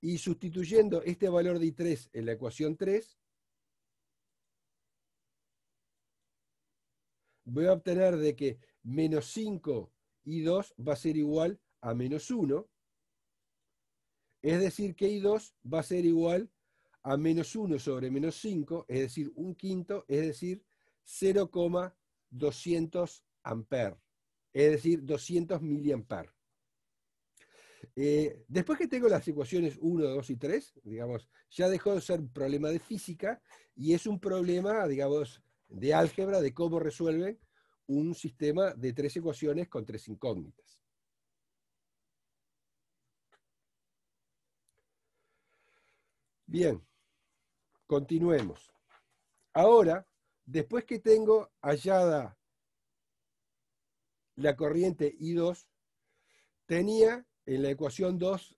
Speaker 1: y sustituyendo este valor de I3 en la ecuación 3, voy a obtener de que menos 5 y 2 va a ser igual a menos 1. Es decir, que I2 va a ser igual a menos 1 sobre menos 5, es decir, un quinto, es decir, 0,200 amperes, es decir, 200 miliamperes. Eh, después que tengo las ecuaciones 1, 2 y 3, digamos, ya dejó de ser un problema de física y es un problema, digamos, de álgebra de cómo resuelve un sistema de tres ecuaciones con tres incógnitas. Bien, continuemos. Ahora, después que tengo hallada la corriente I2, tenía en la ecuación 2,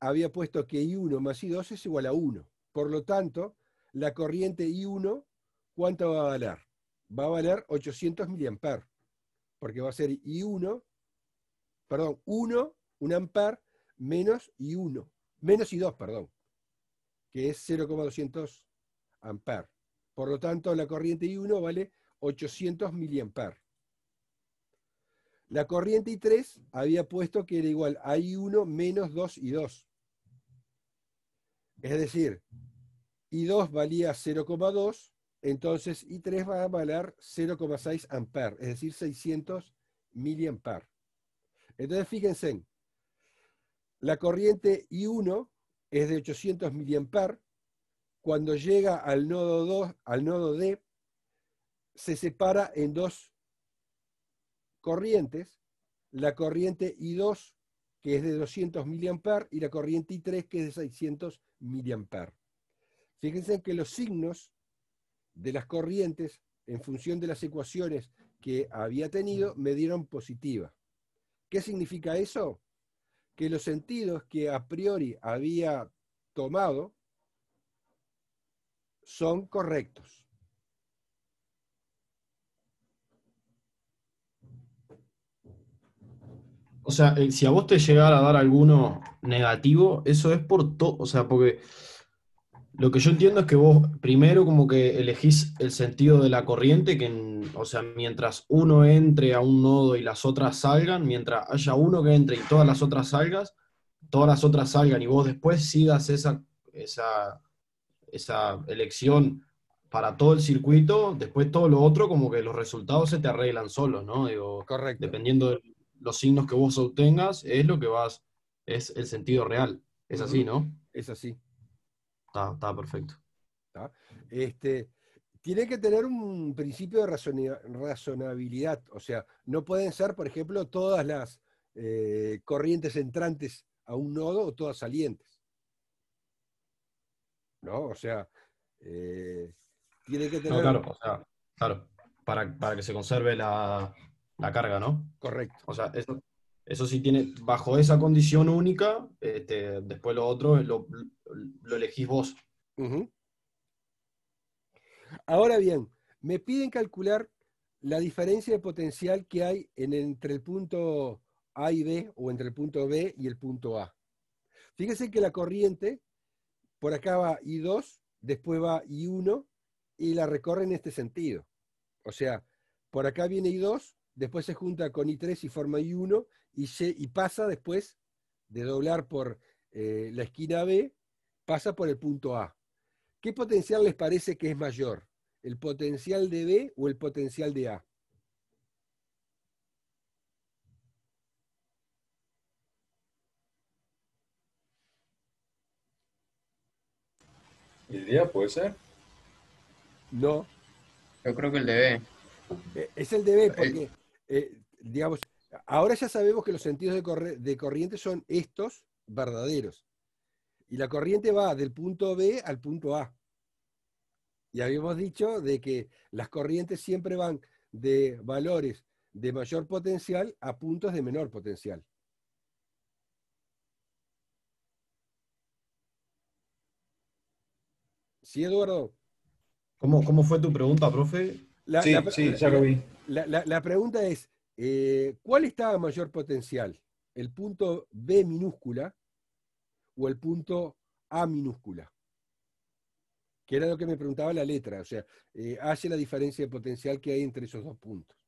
Speaker 1: había puesto que I1 más I2 es igual a 1. Por lo tanto, la corriente I1 ¿cuánto va a valer? Va a valer 800 miliamperes, porque va a ser I1, perdón, 1, Un ampere menos I1, menos I2, perdón, que es 0,200 amperes. Por lo tanto, la corriente I1 vale 800 miliamperes. La corriente I3 había puesto que era igual a I1 menos 2 I2. Es decir, I2 valía 0,2 entonces, I3 va a valer 0,6 ampere, es decir, 600 miliampere. Entonces, fíjense, la corriente I1 es de 800 miliampere. Cuando llega al nodo 2, al nodo D, se separa en dos corrientes, la corriente I2 que es de 200 mA y la corriente I3 que es de 600 mA. Fíjense que los signos de las corrientes, en función de las ecuaciones que había tenido, mm. me dieron positiva. ¿Qué significa eso? Que los sentidos que a priori había tomado son correctos.
Speaker 4: O sea, eh, si a vos te llegara a dar alguno negativo, eso es por todo, o sea, porque lo que yo entiendo es que vos primero como que elegís el sentido de la corriente, que o sea, mientras uno entre a un nodo y las otras salgan, mientras haya uno que entre y todas las otras salgas, todas las otras salgan y vos después sigas esa, esa, esa elección para todo el circuito, después todo lo otro como que los resultados se te arreglan solos, ¿no? Digo, Correcto. Dependiendo de los signos que vos obtengas, es lo que vas, es el sentido real. Es así, ¿no?
Speaker 1: Es así está, perfecto. Este, tiene que tener un principio de razonabilidad, o sea, no pueden ser, por ejemplo, todas las eh, corrientes entrantes a un nodo o todas salientes. ¿No? O sea, eh, tiene
Speaker 4: que tener... claro, claro, para, que se conserve la, la carga, ¿no? Correcto. O sea, eso, eso sí tiene, bajo esa condición única, este, después lo
Speaker 1: otro lo, elegís vos. Ahora bien, me piden calcular la diferencia de potencial que hay en, entre el punto A y B, o entre el punto B y el punto A. Fíjense que la corriente, por acá va I2, después va I1, y la recorre en este sentido. O sea, por acá viene I2, después se junta con I3 y forma I1, y, pasa después de doblar por eh, la esquina B, pasa por el punto A. ¿Qué potencial les parece que es mayor? ¿El potencial de B o el potencial de A? ¿El de puede ser? No. Yo creo que el de B. Eh, es el de B porque, eh, digamos, Ahora ya sabemos que los sentidos de, corriente son estos verdaderos. Y la corriente va del punto B al punto A. Y habíamos dicho de que las corrientes siempre van de valores de mayor potencial a puntos de menor potencial. ¿Sí, Eduardo?
Speaker 3: ¿Cómo,
Speaker 4: fue tu pregunta, profe?
Speaker 1: sí, sí, ya lo vi. la pregunta es, eh, ¿Cuál está a mayor potencial? ¿El punto B minúscula o el punto A minúscula? Que era lo que me preguntaba la letra, o sea, eh, hace la diferencia de potencial que hay entre esos dos puntos.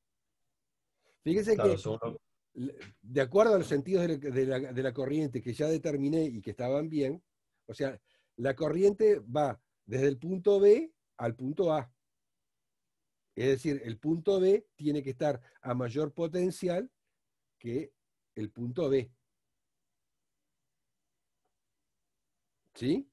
Speaker 1: Fíjense que, de acuerdo a los sentidos de la corriente que ya determiné y que estaban bien, o sea, la corriente va desde el punto B al punto A. Es decir, el punto B tiene que estar a mayor potencial que el punto B. ¿Sí?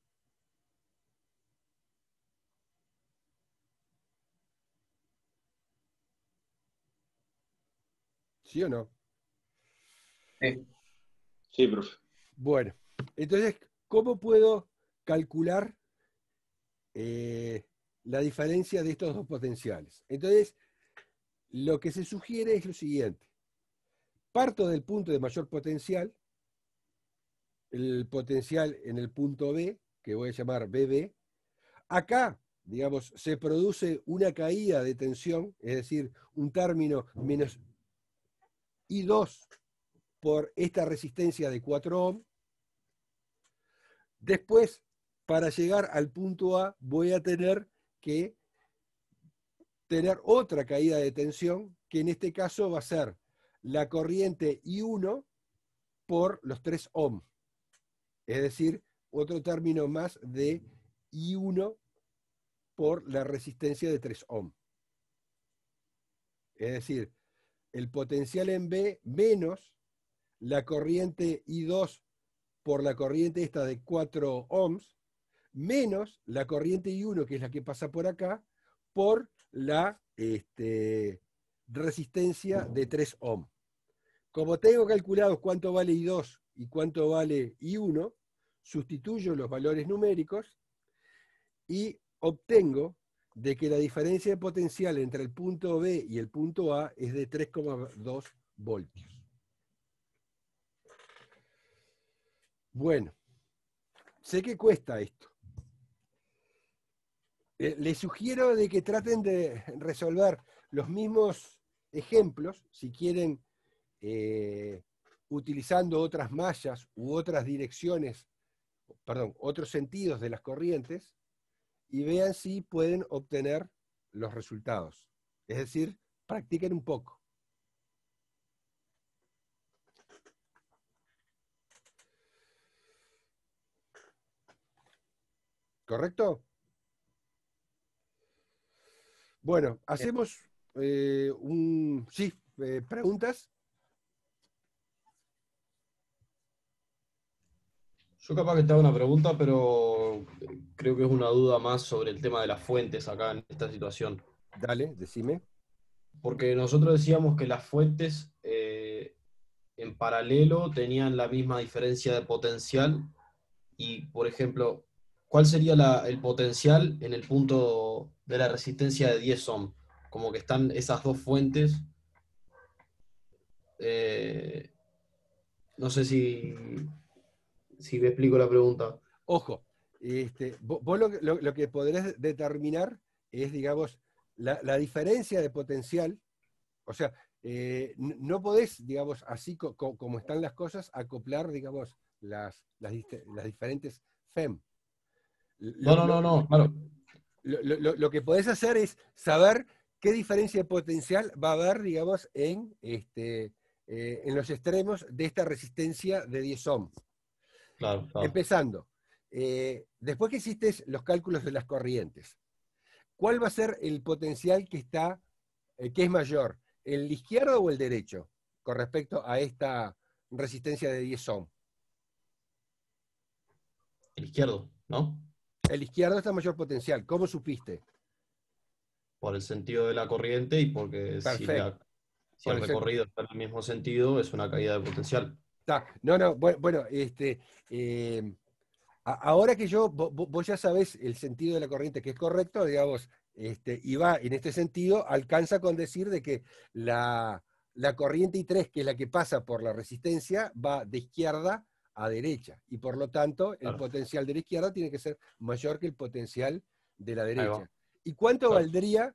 Speaker 1: ¿Sí o no? Sí. Sí, profe. Bueno, entonces, ¿cómo puedo calcular eh, la diferencia de estos dos potenciales. Entonces, lo que se sugiere es lo siguiente. Parto del punto de mayor potencial, el potencial en el punto B, que voy a llamar BB. Acá, digamos, se produce una caída de tensión, es decir, un término menos I2 por esta resistencia de 4 ohm. Después, para llegar al punto A, voy a tener que tener otra caída de tensión, que en este caso va a ser la corriente I1 por los 3 ohm. Es decir, otro término más de I1 por la resistencia de 3 ohm. Es decir, el potencial en B menos la corriente I2 por la corriente esta de 4 ohms, menos la corriente I1, que es la que pasa por acá, por la este, resistencia de 3 ohm. Como tengo calculados cuánto vale I2 y cuánto vale I1, sustituyo los valores numéricos y obtengo de que la diferencia de potencial entre el punto B y el punto A es de 3,2 voltios. Bueno, sé que cuesta esto, eh, les sugiero de que traten de resolver los mismos ejemplos, si quieren, eh, utilizando otras mallas u otras direcciones, perdón, otros sentidos de las corrientes, y vean si pueden obtener los resultados. Es decir, practiquen un poco. ¿Correcto? Bueno, eh, hacemos eh, un... Sí, eh, preguntas. Yo capaz que estaba
Speaker 4: una pregunta, pero creo que es una duda más sobre el tema de las fuentes acá en esta situación. Dale, decime. Porque nosotros decíamos que las fuentes en paralelo tenían la misma diferencia de potencial y, por ejemplo, ¿cuál sería el potencial en el punto de la resistencia de 10 ohm? Como que están esas dos fuentes. Eh, no sé si, si me explico la pregunta.
Speaker 1: Ojo, este, vos lo, que podrás determinar es, digamos, la, diferencia de potencial. O sea, eh, no podés, digamos, así como están las cosas, acoplar, digamos, las, las diferentes FEM no, no, no, no, Lo, que podés hacer es saber qué diferencia de potencial va a haber, digamos, en, este, eh, en los extremos de esta resistencia de 10 ohms. Claro, Empezando, eh, después que hiciste los cálculos de las corrientes, ¿cuál va a ser el potencial que está, eh, que es mayor, el izquierdo o el derecho, con respecto a esta resistencia de 10 ohm? El izquierdo, ¿no? El izquierdo está mayor potencial. ¿Cómo supiste?
Speaker 4: Por el sentido de la corriente y porque si, el recorrido está en el mismo
Speaker 1: sentido, es una caída de potencial. No, no, bueno, este, eh, ahora que yo, vos ya sabés el sentido de la corriente que es correcto, digamos, este, y va en este sentido, alcanza con decir de que la, la corriente I3, que es la que pasa por la resistencia, va de izquierda a derecha. Y por lo tanto, el potencial de la izquierda tiene que ser mayor que el potencial de la derecha. ¿Y cuánto valdría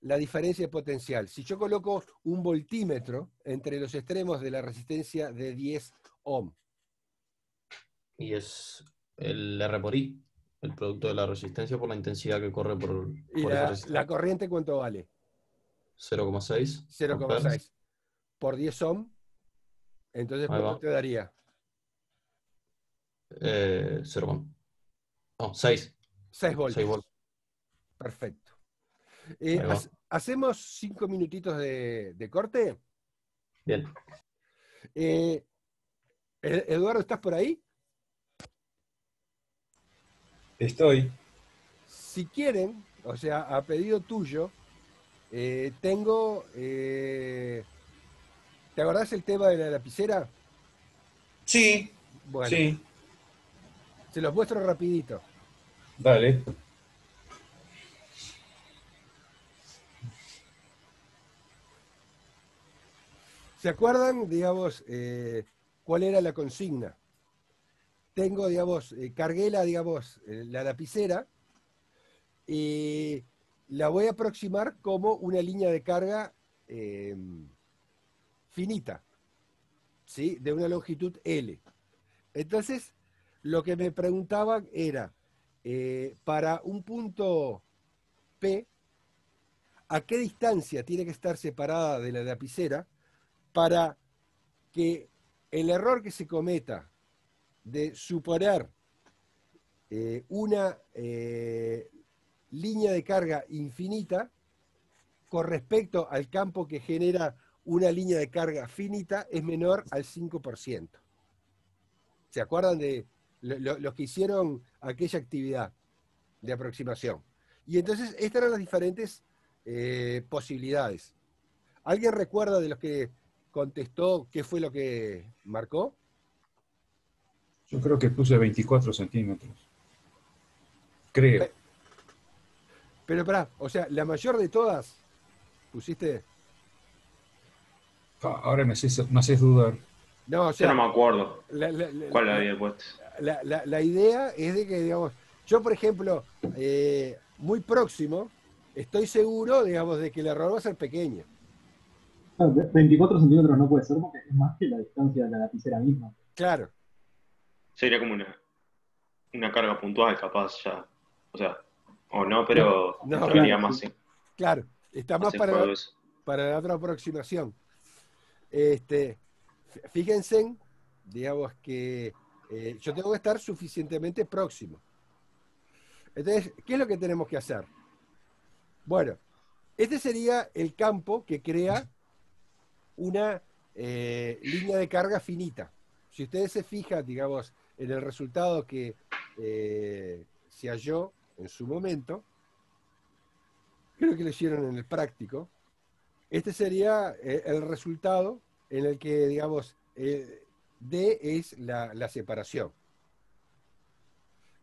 Speaker 1: la diferencia de potencial? Si yo coloco un voltímetro entre los extremos de la resistencia de 10 ohm. Y es
Speaker 4: el R por I, el producto de la resistencia por la intensidad que corre por, por la,
Speaker 1: la, corriente cuánto vale? 0,6. 0,6. Por 10 ohm. Entonces, ¿cuánto te daría? 0, eh, no, 6. voltios. Perfecto. Eh, ¿Hacemos cinco minutitos de, corte? Bien. Eh, e, Eduardo, ¿estás por ahí? Estoy. Si quieren, o sea, a pedido tuyo, tengo... ¿Te acordás el tema de la lapicera? Sí. Bueno. Sí. Se los muestro rapidito. Dale. ¿Se acuerdan, digamos, eh, cuál era la consigna? Tengo, digamos, eh, cargué la, digamos, eh, la lapicera y la voy a aproximar como una línea de carga em, finita, ¿sí? De una longitud L. Entonces, lo que me preguntaban era, eh, para un punto P, ¿a qué distancia tiene que estar separada de la lapicera para que el error que se cometa de suponer eh, una eh, línea de carga infinita con respecto al campo que genera una línea de carga finita es menor al 5%. ¿Se acuerdan de los que hicieron aquella actividad de aproximación. Y entonces, estas eran las diferentes eh, posibilidades. ¿Alguien recuerda de los que contestó qué fue lo que marcó?
Speaker 3: Yo creo que puse 24 centímetros. Creo.
Speaker 1: Pero, pará, o sea, la mayor de todas, pusiste. Ah, ahora me haces, dudar. No, Yo no me acuerdo. ¿Cuál había puesto? la, idea es de que, digamos, yo, por ejemplo, eh, muy próximo, estoy seguro, digamos, de que el error va a ser pequeño.
Speaker 3: 24 centímetros no puede ser porque es más que la distancia de la lapicera misma.
Speaker 1: Claro. Sería como
Speaker 2: una, carga puntual, capaz ya. O sea, o no, pero no, no más. Sí.
Speaker 1: Claro, está más para, para la otra aproximación. Este, fíjense, digamos que eh, yo tengo que estar suficientemente próximo. Entonces, ¿qué es lo que tenemos que hacer? Bueno, este sería el campo que crea una eh, línea de carga finita. Si ustedes se fijan, digamos, en el resultado que eh, se halló en su momento, creo que lo hicieron en el práctico, este sería el resultado en el que, digamos, D es la, separación.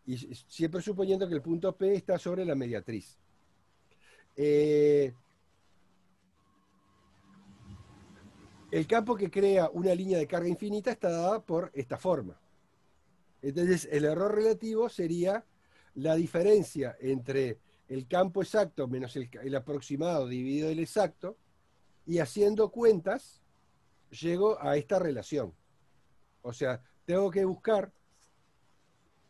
Speaker 1: Y siempre suponiendo que el punto P está sobre la mediatriz. Eh, el campo que crea una línea de carga infinita está dada por esta forma. Entonces, el error relativo sería la diferencia entre el campo exacto menos el, el aproximado dividido del exacto, y haciendo cuentas, llego a esta relación. O sea, tengo que buscar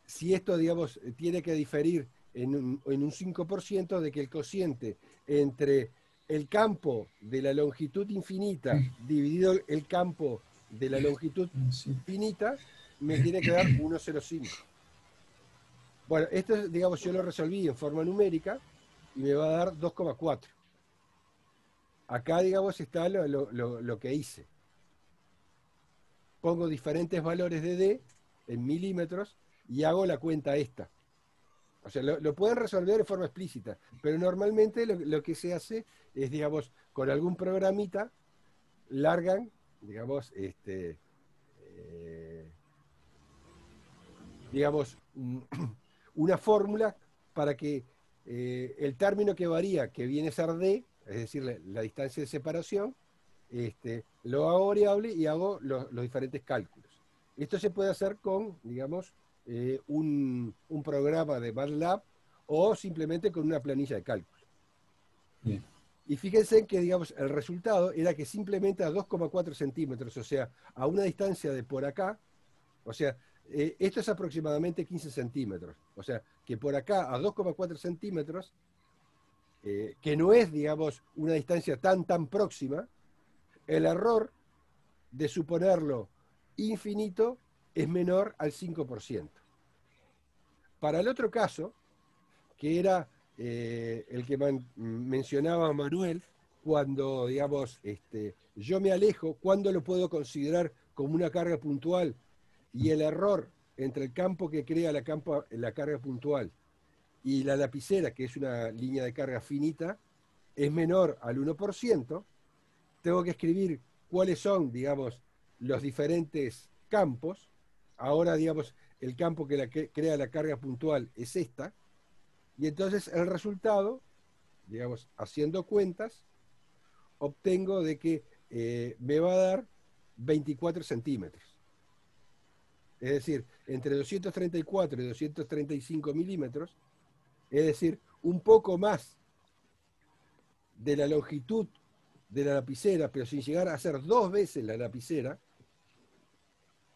Speaker 1: si esto, digamos, tiene que diferir en un, 5% de que el cociente entre el campo de la longitud infinita dividido el campo de la longitud infinita me tiene que dar 1,05. Bueno, esto, digamos, yo lo resolví en forma numérica y me va a dar 2,4. Acá, digamos, está lo que hice pongo diferentes valores de D en milímetros y hago la cuenta esta. O sea, lo, pueden resolver de forma explícita, pero normalmente lo, que se hace es, digamos, con algún programita, largan, digamos, este, eh, digamos, una fórmula para que eh, el término que varía, que viene a ser D, es decir, la distancia de separación, este, lo hago variable y hago los diferentes cálculos. Esto se puede hacer con, digamos, eh, un, programa de MATLAB o simplemente con una planilla de cálculo. Y fíjense que, digamos, el resultado era que simplemente a 2,4 centímetros, o sea, a una distancia de por acá, o sea, eh, esto es aproximadamente 15 centímetros. O sea, que por acá a 2,4 centímetros, eh, que no es, digamos, una distancia tan, tan próxima, el error de suponerlo infinito es menor al 5%. Para el otro caso, que era eh, el que mencionaba Manuel, cuando, digamos, este, yo me alejo, ¿cuándo lo puedo considerar como una carga puntual y el error entre el campo que crea la, la carga puntual y la lapicera, que es una línea de carga finita, es menor al 1%, tengo que escribir cuáles son, digamos, los diferentes campos. Ahora, digamos, el campo que, crea la carga puntual es esta. Y entonces el resultado, digamos, haciendo cuentas, obtengo de que eh, me va a dar 24 centímetros. Es decir, entre 234 y 235 milímetros, es decir, un poco más de la longitud de la lapicera, pero sin llegar a hacer dos veces la lapicera,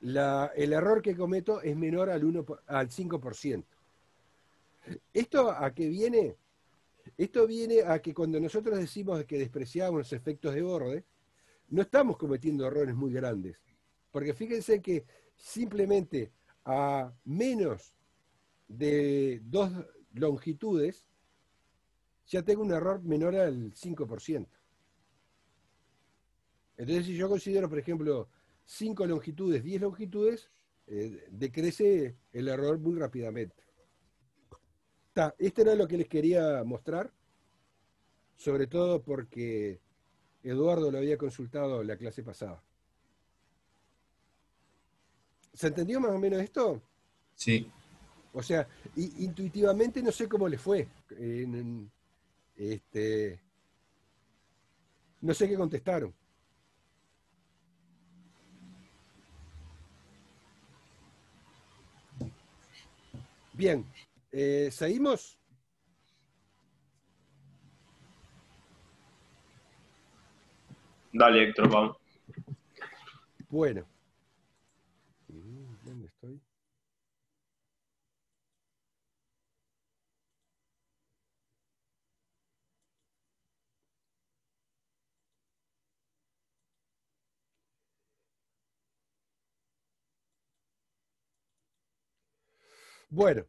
Speaker 1: el error que cometo es menor al, 1, al 5%. ¿Esto a qué viene? Esto viene a que cuando nosotros decimos que despreciamos los efectos de borde, no estamos cometiendo errores muy grandes. Porque fíjense que simplemente a menos de dos longitudes, ya tengo un error menor al 5%. Entonces, si yo considero, por ejemplo, 5 longitudes, 10 longitudes, eh, decrece el error muy rápidamente. Ta, este era lo que les quería mostrar, sobre todo porque Eduardo lo había consultado la clase pasada. ¿Se entendió más o menos esto? Sí. O sea, intuitivamente no sé cómo le fue. Eh, este, no sé qué contestaron. Bien, eh, ¿seguimos?
Speaker 2: Dale, Héctor, vamos.
Speaker 1: Bueno. Bueno,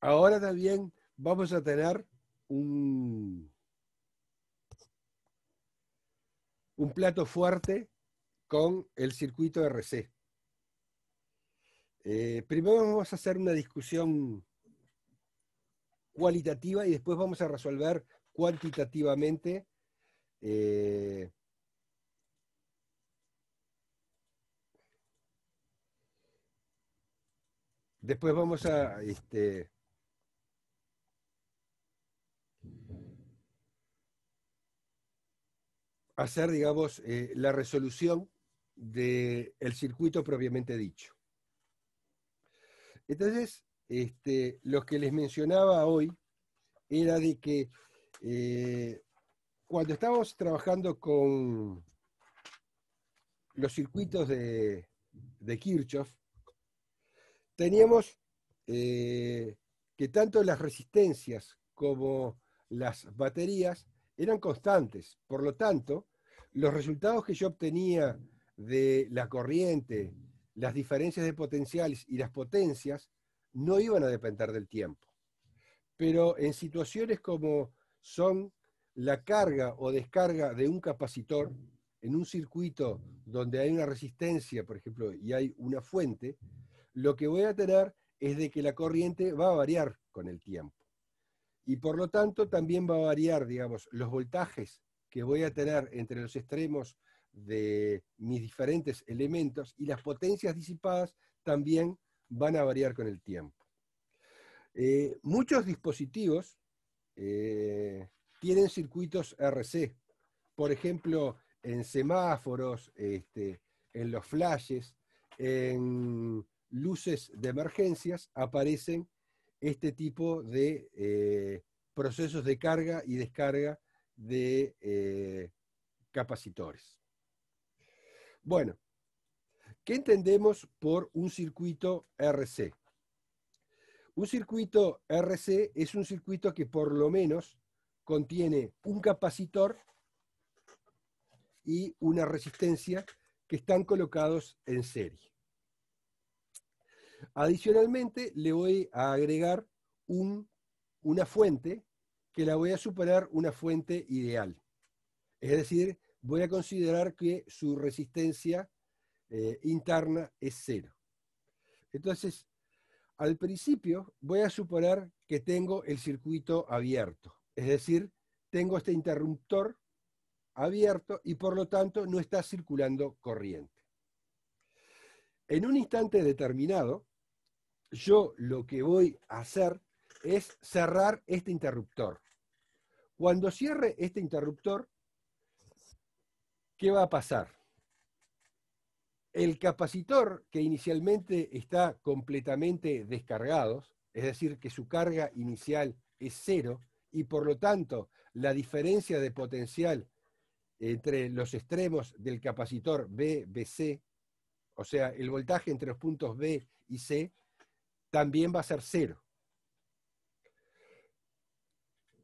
Speaker 1: ahora también vamos a tener un, plato fuerte con el circuito RC. Eh, primero vamos a hacer una discusión cualitativa y después vamos a resolver cuantitativamente eh, Después vamos a, este, hacer, digamos, eh, la resolución del circuito propiamente dicho. Entonces, este, lo que les mencionaba hoy era de que eh, cuando estábamos trabajando con los circuitos de Kirchhoff, teníamos eh, que tanto las resistencias como las baterías eran constantes. Por lo tanto, los resultados que yo obtenía de la corriente, las diferencias de potenciales y las potencias no iban a depender del tiempo. Pero en situaciones como son la carga o descarga de un capacitor en un circuito donde hay una resistencia, por ejemplo, y hay una fuente, lo que voy a tener es de que la corriente va a variar con el tiempo. Y por lo tanto también va a variar, digamos, los voltajes que voy a tener entre los extremos de mis diferentes elementos y las potencias disipadas también van a variar con el tiempo. Eh, muchos dispositivos eh, tienen circuitos RC. Por ejemplo, en semáforos, este, en los flashes, en luces de emergencias aparecen este tipo de eh, procesos de carga y descarga de eh, capacitores. Bueno, ¿qué entendemos por un circuito RC? Un circuito RC es un circuito que por lo menos contiene un capacitor y una resistencia que están colocados en serie. Adicionalmente, le voy a agregar una fuente que la voy a superar una fuente ideal. Es decir, voy a considerar que su resistencia eh, interna es cero. Entonces, al principio voy a suponer que tengo el circuito abierto, es decir, tengo este interruptor abierto y por lo tanto no está circulando corriente. En un instante determinado, yo lo que voy a hacer es cerrar este interruptor. Cuando cierre este interruptor, ¿qué va a pasar? El capacitor que inicialmente está completamente descargado, es decir, que su carga inicial es cero, y por lo tanto la diferencia de potencial entre los extremos del capacitor B, BC, o sea, el voltaje entre los puntos B y C, también va a ser cero.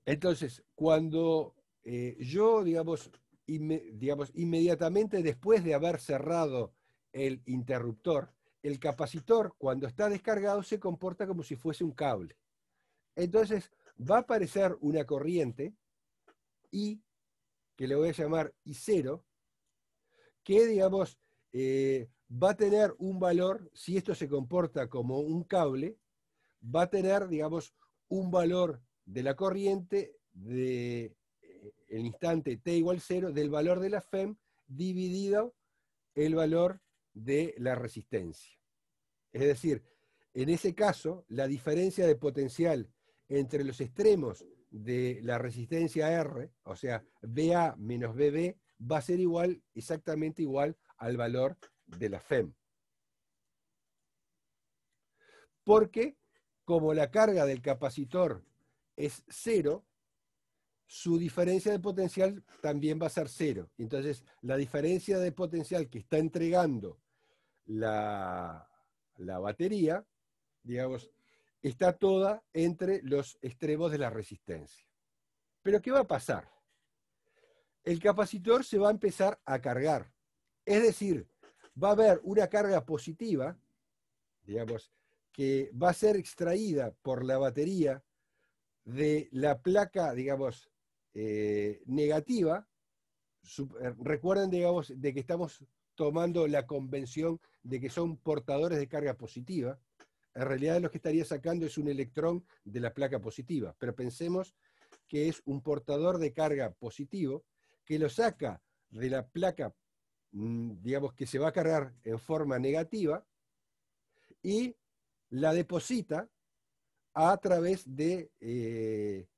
Speaker 1: Entonces, cuando eh, yo, digamos, digamos, inmediatamente después de haber cerrado el interruptor, el capacitor, cuando está descargado, se comporta como si fuese un cable. Entonces, va a aparecer una corriente y que le voy a llamar I0, que, digamos, eh, va a tener un valor, si esto se comporta como un cable, va a tener, digamos, un valor de la corriente de eh, el instante t igual 0 del valor de la FEM dividido el valor de la resistencia. Es decir, en ese caso, la diferencia de potencial entre los extremos de la resistencia R, o sea, VA menos BB, va a ser igual, exactamente igual al valor de la FEM. Porque como la carga del capacitor es cero, su diferencia de potencial también va a ser cero. Entonces, la diferencia de potencial que está entregando la, batería, digamos, está toda entre los extremos de la resistencia. Pero ¿qué va a pasar? El capacitor se va a empezar a cargar. Es decir, va a haber una carga positiva, digamos, que va a ser extraída por la batería de la placa, digamos, eh, negativa. Eh, recuerden, digamos, de que estamos tomando la convención de que son portadores de carga positiva. En realidad lo que estaría sacando es un electrón de la placa positiva, pero pensemos que es un portador de carga positivo que lo saca de la placa Mm, digamos que se va a cargar en forma negativa y la deposita a través de eh,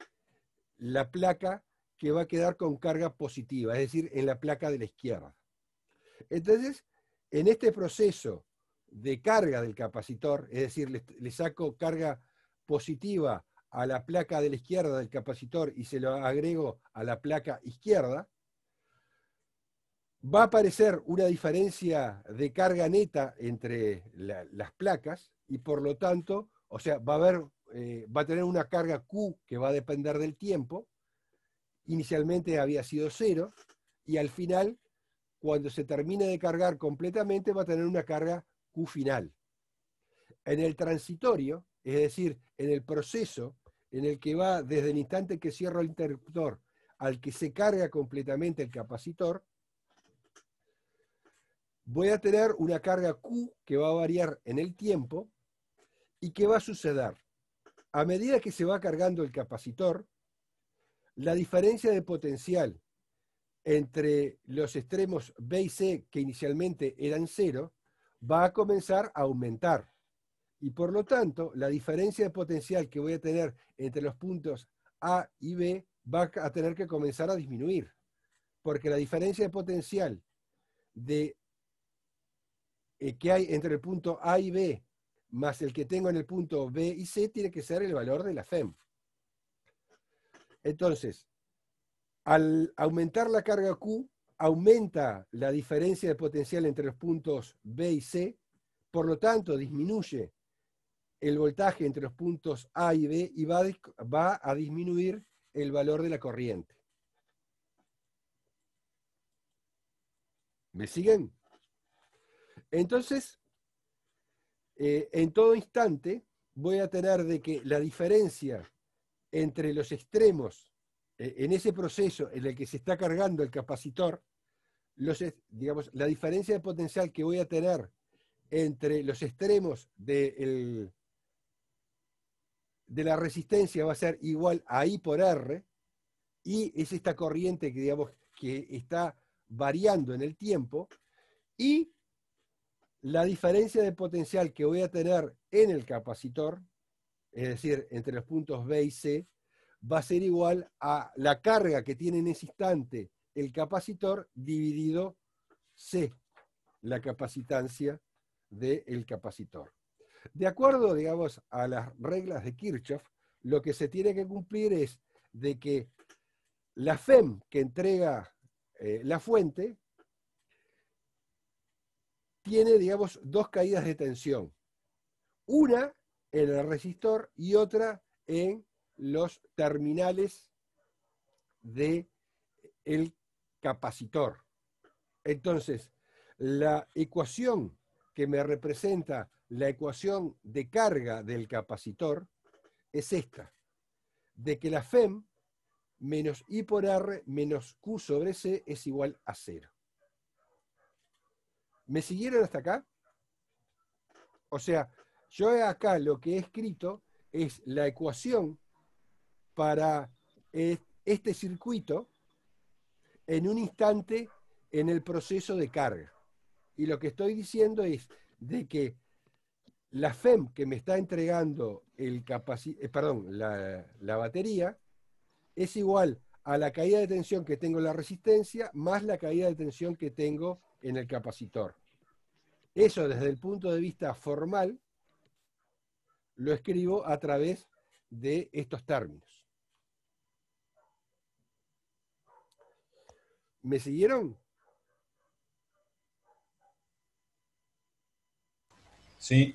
Speaker 1: la placa que va a quedar con carga positiva, es decir, en la placa de la izquierda. Entonces, en este proceso de carga del capacitor, es decir, le saco carga positiva a la placa de la izquierda del capacitor y se lo agrego a la placa izquierda, va a aparecer una diferencia de carga neta entre las placas y por lo tanto, o sea, va a, haber, eh, va a tener una carga Q que va a depender del tiempo. Inicialmente había sido cero y al final, cuando se termine de cargar completamente, va a tener una carga Q final. En el transitorio, es decir, en el proceso en el que va desde el instante que cierro el interruptor al que se carga completamente el capacitor, voy a tener una carga Q que va a variar en el tiempo y que va a suceder. A medida que se va cargando el capacitor, la diferencia de potencial entre los extremos B y C, que inicialmente eran cero, va a comenzar a aumentar. Y por lo tanto, la diferencia de potencial que voy a tener entre los puntos A y B va a tener que comenzar a disminuir. Porque la diferencia de potencial de eh, que hay entre el punto A y B más el que tengo en el punto B y C tiene que ser el valor de la FEM. Entonces, al aumentar la carga Q, aumenta la diferencia de potencial entre los puntos B y C, por lo tanto disminuye el voltaje entre los puntos A y B y va a, va a disminuir el valor de la corriente. ¿Me siguen? Entonces, eh, en todo instante voy a tener de que la diferencia entre los extremos eh, en ese proceso en el que se está cargando el capacitor, digamos, la diferencia de potencial que voy a tener entre los extremos de, de la resistencia va a ser igual a I por R, y es esta corriente que, digamos, que está variando en el tiempo, y la diferencia de potencial que voy a tener en el capacitor, es decir, entre los puntos B y C, va a ser igual a la carga que tiene en ese instante el capacitor dividido C, la capacitancia del capacitor. De acuerdo, digamos, a las reglas de Kirchhoff, lo que se tiene que cumplir es de que la FEM que entrega eh, la fuente tiene, digamos, dos caídas de tensión. Una en el resistor y otra en los terminales del el capacitor. Entonces, la ecuación que me representa la ecuación de carga del capacitor es esta, de que la FEM menos I por R menos Q sobre C es igual a cero. ¿Me siguieron hasta acá? O sea, yo acá lo que he escrito es la ecuación para este circuito en un instante en el proceso de carga. Y lo que estoy diciendo es de que la FEM que me está entregando eh, perdón, la, la, batería es igual a la caída de tensión que tengo en la resistencia más la caída de tensión que tengo en el capacitor. Eso desde el punto de vista formal lo escribo a través de estos términos. ¿Me siguieron? Sí.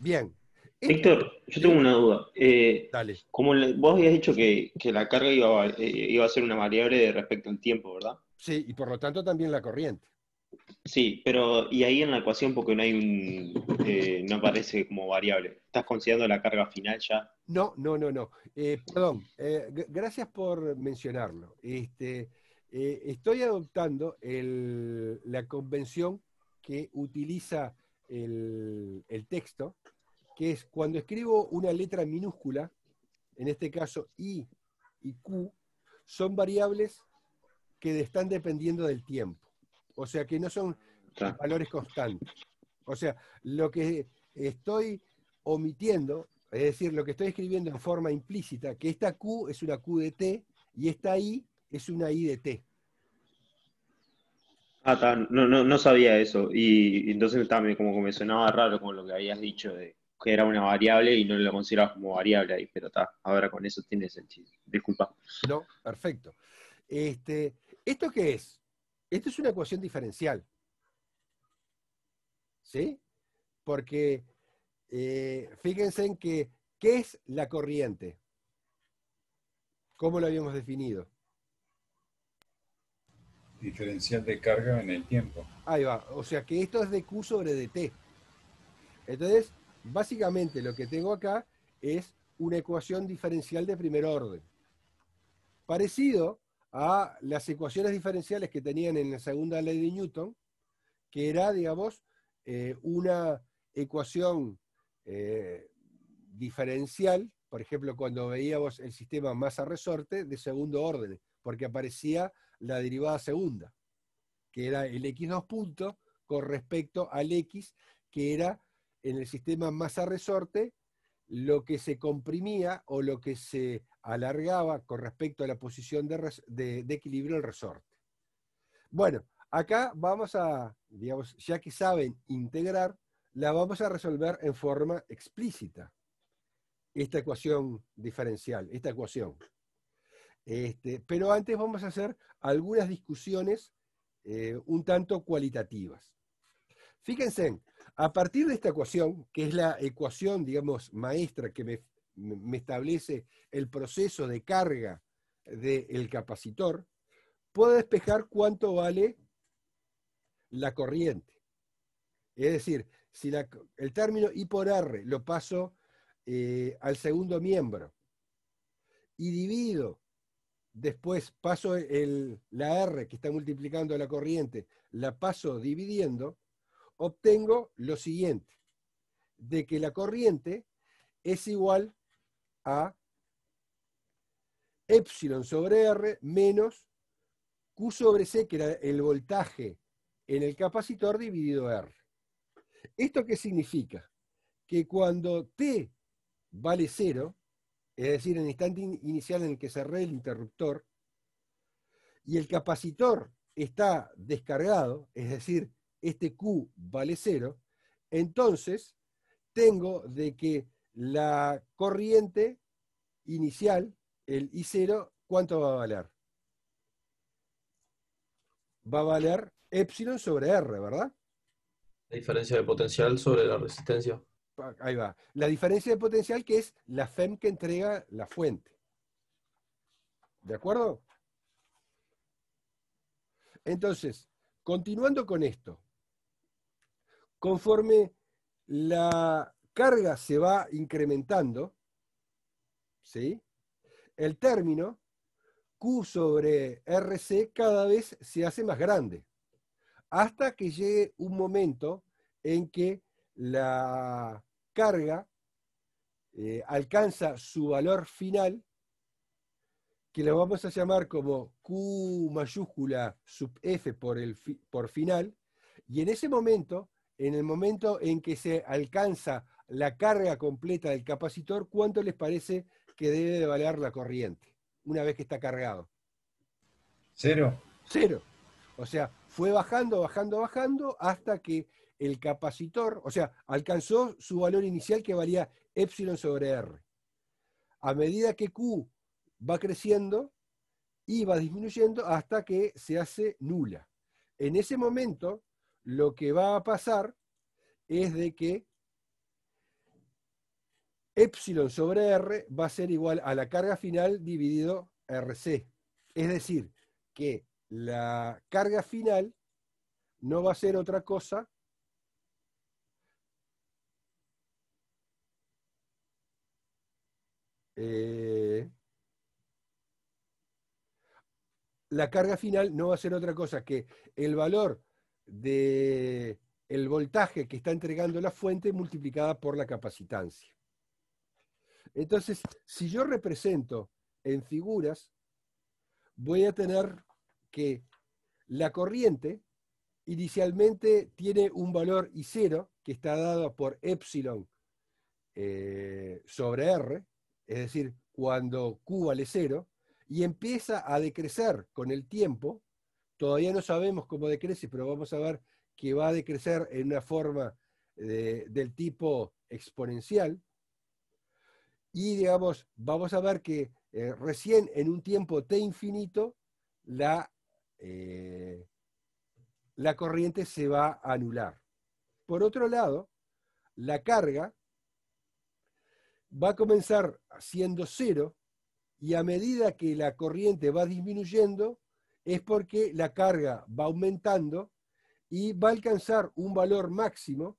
Speaker 1: Bien. Héctor,
Speaker 2: yo tengo una duda. Eh, Dale. Como vos habías dicho que, la carga iba, eh, iba, a ser una variable respecto al tiempo, ¿verdad?
Speaker 1: Sí, y por lo tanto también la corriente.
Speaker 2: Sí, pero y ahí en la ecuación porque no hay un eh, no aparece como variable. ¿Estás considerando la carga final ya?
Speaker 1: No, no, no, no. Eh, perdón, eh, gracias por mencionarlo. Este, estoy adoptando la convención que utiliza el texto, que es cuando escribo una letra minúscula, en este caso I y Q, son variables que están dependiendo del tiempo. O sea que no son valores constantes. O sea, lo que estoy omitiendo, es decir, lo que estoy escribiendo en forma implícita, que esta Q es una Q de T y esta I es una I de T.
Speaker 2: Ah, está. no, no, sabía eso. Y, entonces también como que me sonaba raro
Speaker 1: con lo que habías dicho de
Speaker 2: que era una variable y no la considerabas como variable ahí, pero está, ahora con eso tiene sentido. Disculpa.
Speaker 1: No, perfecto. Este, ¿Esto qué es? Esto es una ecuación diferencial. ¿Sí? Porque eh, fíjense en que, ¿qué es la corriente? ¿Cómo lo habíamos definido?
Speaker 3: Diferencial de carga en el tiempo.
Speaker 1: Ahí va. O sea que esto es de Q sobre DT. Entonces, básicamente lo que tengo acá es una ecuación diferencial de primer orden. Parecido a las ecuaciones diferenciales que tenían en la segunda ley de Newton, que era, digamos, eh, una ecuación eh, diferencial, por ejemplo, cuando veíamos el sistema masa-resorte de segundo orden, porque aparecía la derivada segunda, que era el x 2 punto con respecto al x, que era en el sistema masa-resorte lo que se comprimía o lo que se alargaba con respecto a la posición de, equilibrio del resorte. Bueno, acá vamos a, digamos, ya que saben integrar, la vamos a resolver en forma explícita, esta ecuación diferencial, esta ecuación. Este, pero antes vamos a hacer algunas discusiones eh, un tanto cualitativas. Fíjense, a partir de esta ecuación, que es la ecuación, digamos, maestra que me me establece el proceso de carga del capacitor, puedo despejar cuánto vale la corriente. Es decir, si el término I por R lo paso eh, al segundo miembro y divido, después paso la R que está multiplicando la corriente, la paso dividiendo, obtengo lo siguiente, de que la corriente es igual a epsilon sobre R menos Q sobre C, que era el voltaje en el capacitor dividido R. ¿Esto qué significa? Que cuando T vale 0, es decir, en el instante inicial en el que cerré el interruptor, y el capacitor está descargado, es decir, este Q vale 0, entonces tengo de que la corriente inicial, el I0, ¿cuánto va a valer? Va a valer epsilon sobre R, ¿verdad?
Speaker 4: La diferencia de potencial sobre la resistencia.
Speaker 1: Ahí va. La diferencia de potencial que es la FEM que entrega la fuente. ¿De acuerdo? Entonces, continuando con esto, conforme la carga se va incrementando, ¿sí? el término Q sobre RC cada vez se hace más grande, hasta que llegue un momento en que la carga eh, alcanza su valor final, que lo vamos a llamar como Q mayúscula sub F por, el por final, y en ese momento, en el momento en que se alcanza la carga completa del capacitor, cuánto les parece que debe de valer la corriente una vez que está cargado. Cero. Cero. O sea, fue bajando, bajando, bajando hasta que el capacitor, o sea, alcanzó su valor inicial que valía epsilon sobre R. A medida que Q va creciendo y va disminuyendo hasta que se hace nula. En ese momento, lo que va a pasar es de que Epsilon sobre R va a ser igual a la carga final dividido RC. Es decir, que la carga final no va a ser otra cosa eh, la carga final no va a ser otra cosa que el valor del el voltaje que está entregando la fuente multiplicada por la capacitancia. Entonces, si yo represento en figuras, voy a tener que la corriente inicialmente tiene un valor I0 que está dado por epsilon eh, sobre R, es decir, cuando Q vale 0, y empieza a decrecer con el tiempo. Todavía no sabemos cómo decrece, pero vamos a ver que va a decrecer en una forma eh, del tipo exponencial. Y digamos, vamos a ver que eh, recién en un tiempo t infinito, la, eh, la corriente se va a anular. Por otro lado, la carga va a comenzar siendo cero y a medida que la corriente va disminuyendo es porque la carga va aumentando y va a alcanzar un valor máximo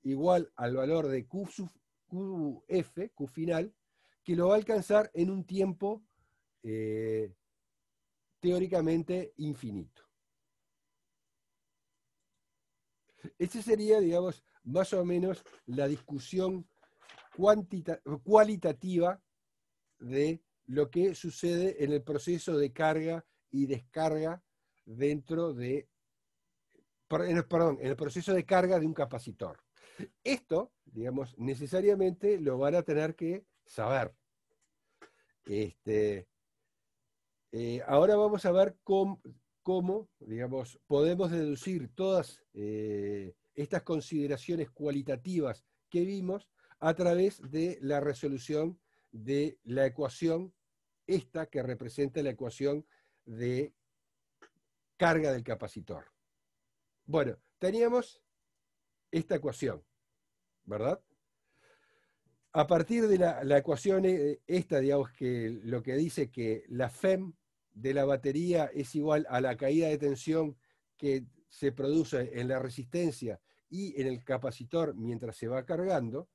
Speaker 1: igual al valor de Q sub QF, Q final, que lo va a alcanzar en un tiempo eh, teóricamente infinito. Esa sería, digamos, más o menos la discusión cualitativa de lo que sucede en el proceso de carga y descarga dentro de, perdón, en el proceso de carga de un capacitor. Esto, digamos, necesariamente lo van a tener que saber. Este, eh, ahora vamos a ver cómo, digamos, podemos deducir todas eh, estas consideraciones cualitativas que vimos a través de la resolución de la ecuación, esta que representa la ecuación de carga del capacitor. Bueno, teníamos esta ecuación, ¿verdad? A partir de la, ecuación eh, esta, digamos que lo que dice que la FEM de la batería es igual a la caída de tensión que se produce en la resistencia y en el capacitor mientras se va cargando,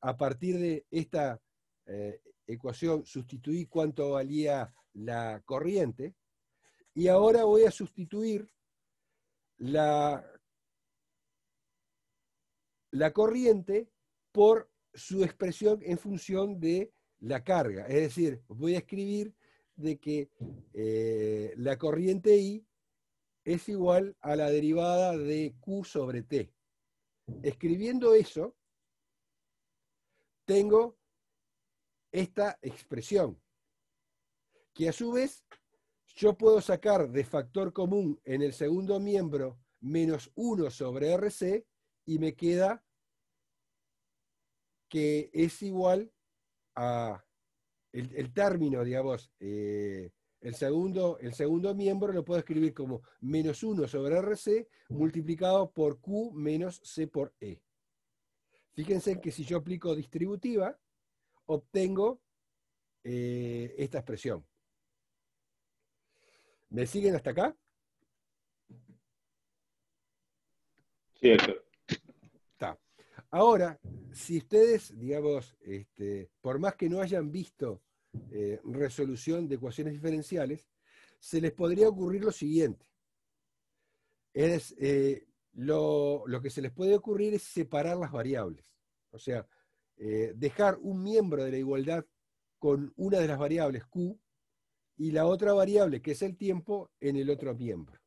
Speaker 1: a partir de esta eh, ecuación sustituí cuánto valía la corriente y ahora voy a sustituir la la corriente por su expresión en función de la carga. Es decir, voy a escribir de que eh, la corriente I es igual a la derivada de Q sobre T. Escribiendo eso, tengo esta expresión, que a su vez yo puedo sacar de factor común en el segundo miembro menos 1 sobre RC y me queda que es igual a el, término, digamos, eh, el, segundo, el segundo miembro lo puedo escribir como menos 1 sobre RC multiplicado por Q menos C por E. Fíjense que si yo aplico distributiva, obtengo eh, esta expresión. ¿Me siguen hasta acá? Sí, Ahora, si ustedes, digamos, este, por más que no hayan visto eh, resolución de ecuaciones diferenciales, se les podría ocurrir lo siguiente. Eh, lo, que se les puede ocurrir es separar las variables. O sea, eh, dejar un miembro de la igualdad con una de las variables Q y la otra variable, que es el tiempo, en el otro miembro.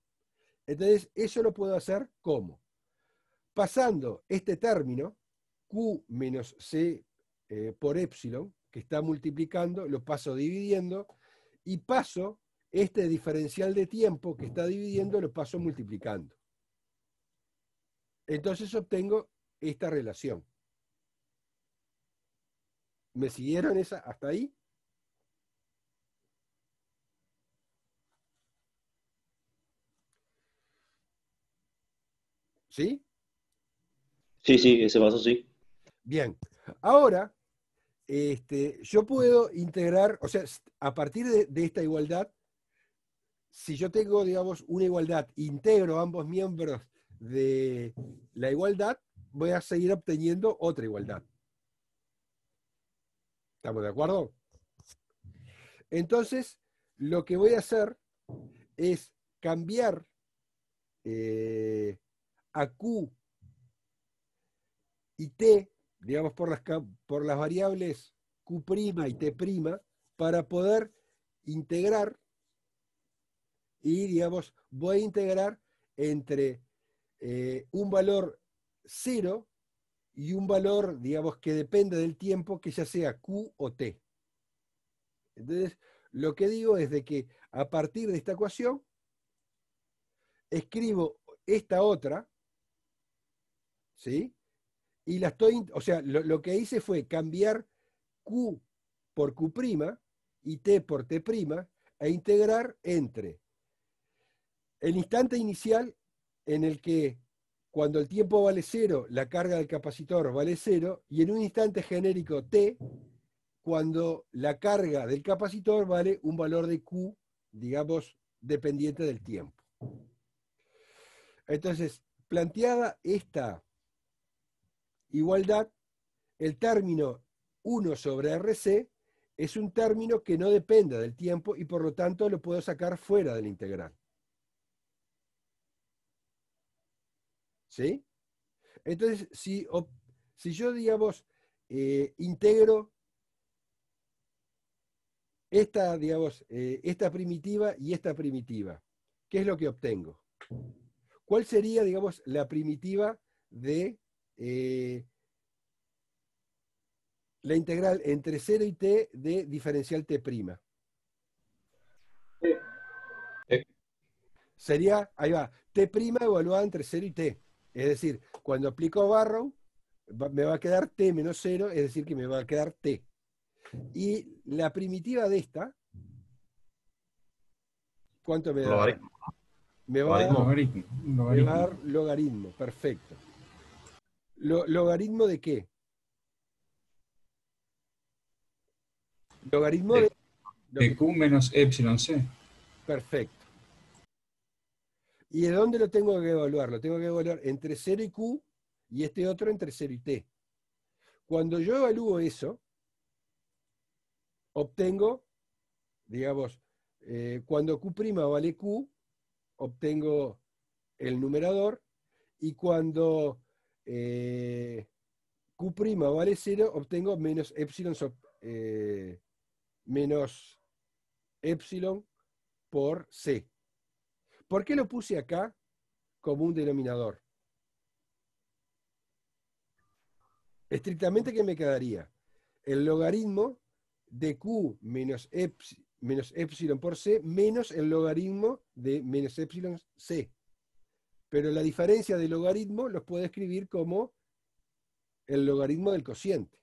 Speaker 1: Entonces, eso lo puedo hacer ¿cómo? pasando este término, Q menos C eh, por epsilon, que está multiplicando, lo paso dividiendo, y paso este diferencial de tiempo que está dividiendo, lo paso multiplicando. Entonces obtengo esta relación. ¿Me siguieron esa hasta ahí? ¿Sí?
Speaker 2: Sí, sí, ese paso sí.
Speaker 1: Bien. Ahora, este, yo puedo integrar, o sea, a partir de, esta igualdad, si yo tengo, digamos, una igualdad, integro ambos miembros de la igualdad, voy a seguir obteniendo otra igualdad. ¿Estamos de acuerdo? Entonces, lo que voy a hacer es cambiar eh, a Q y T, digamos, por las, por las variables Q' y T' para poder integrar y, digamos, voy a integrar entre eh, un valor cero y un valor, digamos, que depende del tiempo, que ya sea Q o T. Entonces, lo que digo es de que a partir de esta ecuación, escribo esta otra, ¿sí? y la estoy, o sea, lo, lo que hice fue cambiar Q por Q' y T por T' e integrar entre el instante inicial en el que cuando el tiempo vale cero, la carga del capacitor vale cero, y en un instante genérico T, cuando la carga del capacitor vale un valor de Q, digamos, dependiente del tiempo. Entonces, planteada esta igualdad, el término 1 sobre RC es un término que no dependa del tiempo y por lo tanto lo puedo sacar fuera del la integral. ¿Sí? Entonces, si, si yo, digamos, eh, integro esta, digamos, eh, esta primitiva y esta primitiva, ¿qué es lo que obtengo? ¿Cuál sería, digamos, la primitiva de eh, la integral entre 0 y t de diferencial t'. prima Sería, ahí va, t' evaluada entre 0 y t. Es decir, cuando aplico barro me va a quedar t menos 0, es decir, que me va a quedar t. Y la primitiva de esta, ¿cuánto me da? va, a dar, me va a dar logaritmo, perfecto. ¿Logaritmo de qué? Logaritmo de, Q menos epsilon C. Perfecto. ¿Y de dónde lo tengo que evaluar? Lo tengo que evaluar entre 0 y Q y este otro entre 0 y T. Cuando yo evalúo eso, obtengo, digamos, eh, cuando Q' vale Q, obtengo el numerador, y cuando eh, Q' vale 0, obtengo menos epsilon, eh, epsilon por C. ¿Por qué lo puse acá como un denominador? Estrictamente, ¿qué me quedaría? El logaritmo de Q menos, epsilon, menos epsilon por C menos el logaritmo de menos epsilon C. Pero la diferencia de logaritmo los puedo escribir como el logaritmo del cociente.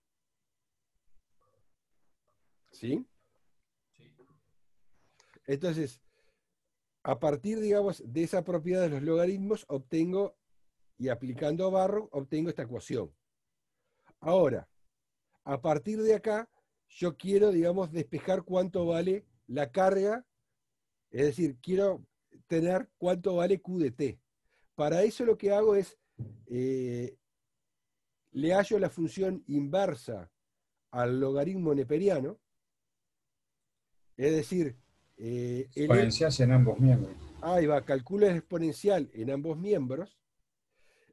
Speaker 1: ¿Sí? Entonces, a partir, digamos, de esa propiedad de los logaritmos, obtengo, y aplicando a barro, obtengo esta ecuación. Ahora, a partir de acá, yo quiero, digamos, despejar cuánto vale la carga, es decir, quiero tener cuánto vale Q de T. Para eso lo que hago es, eh, le hallo la función inversa al logaritmo neperiano, es decir... Eh, exponencial
Speaker 3: en ambos miembros.
Speaker 1: Ahí va, calculo el exponencial en ambos miembros.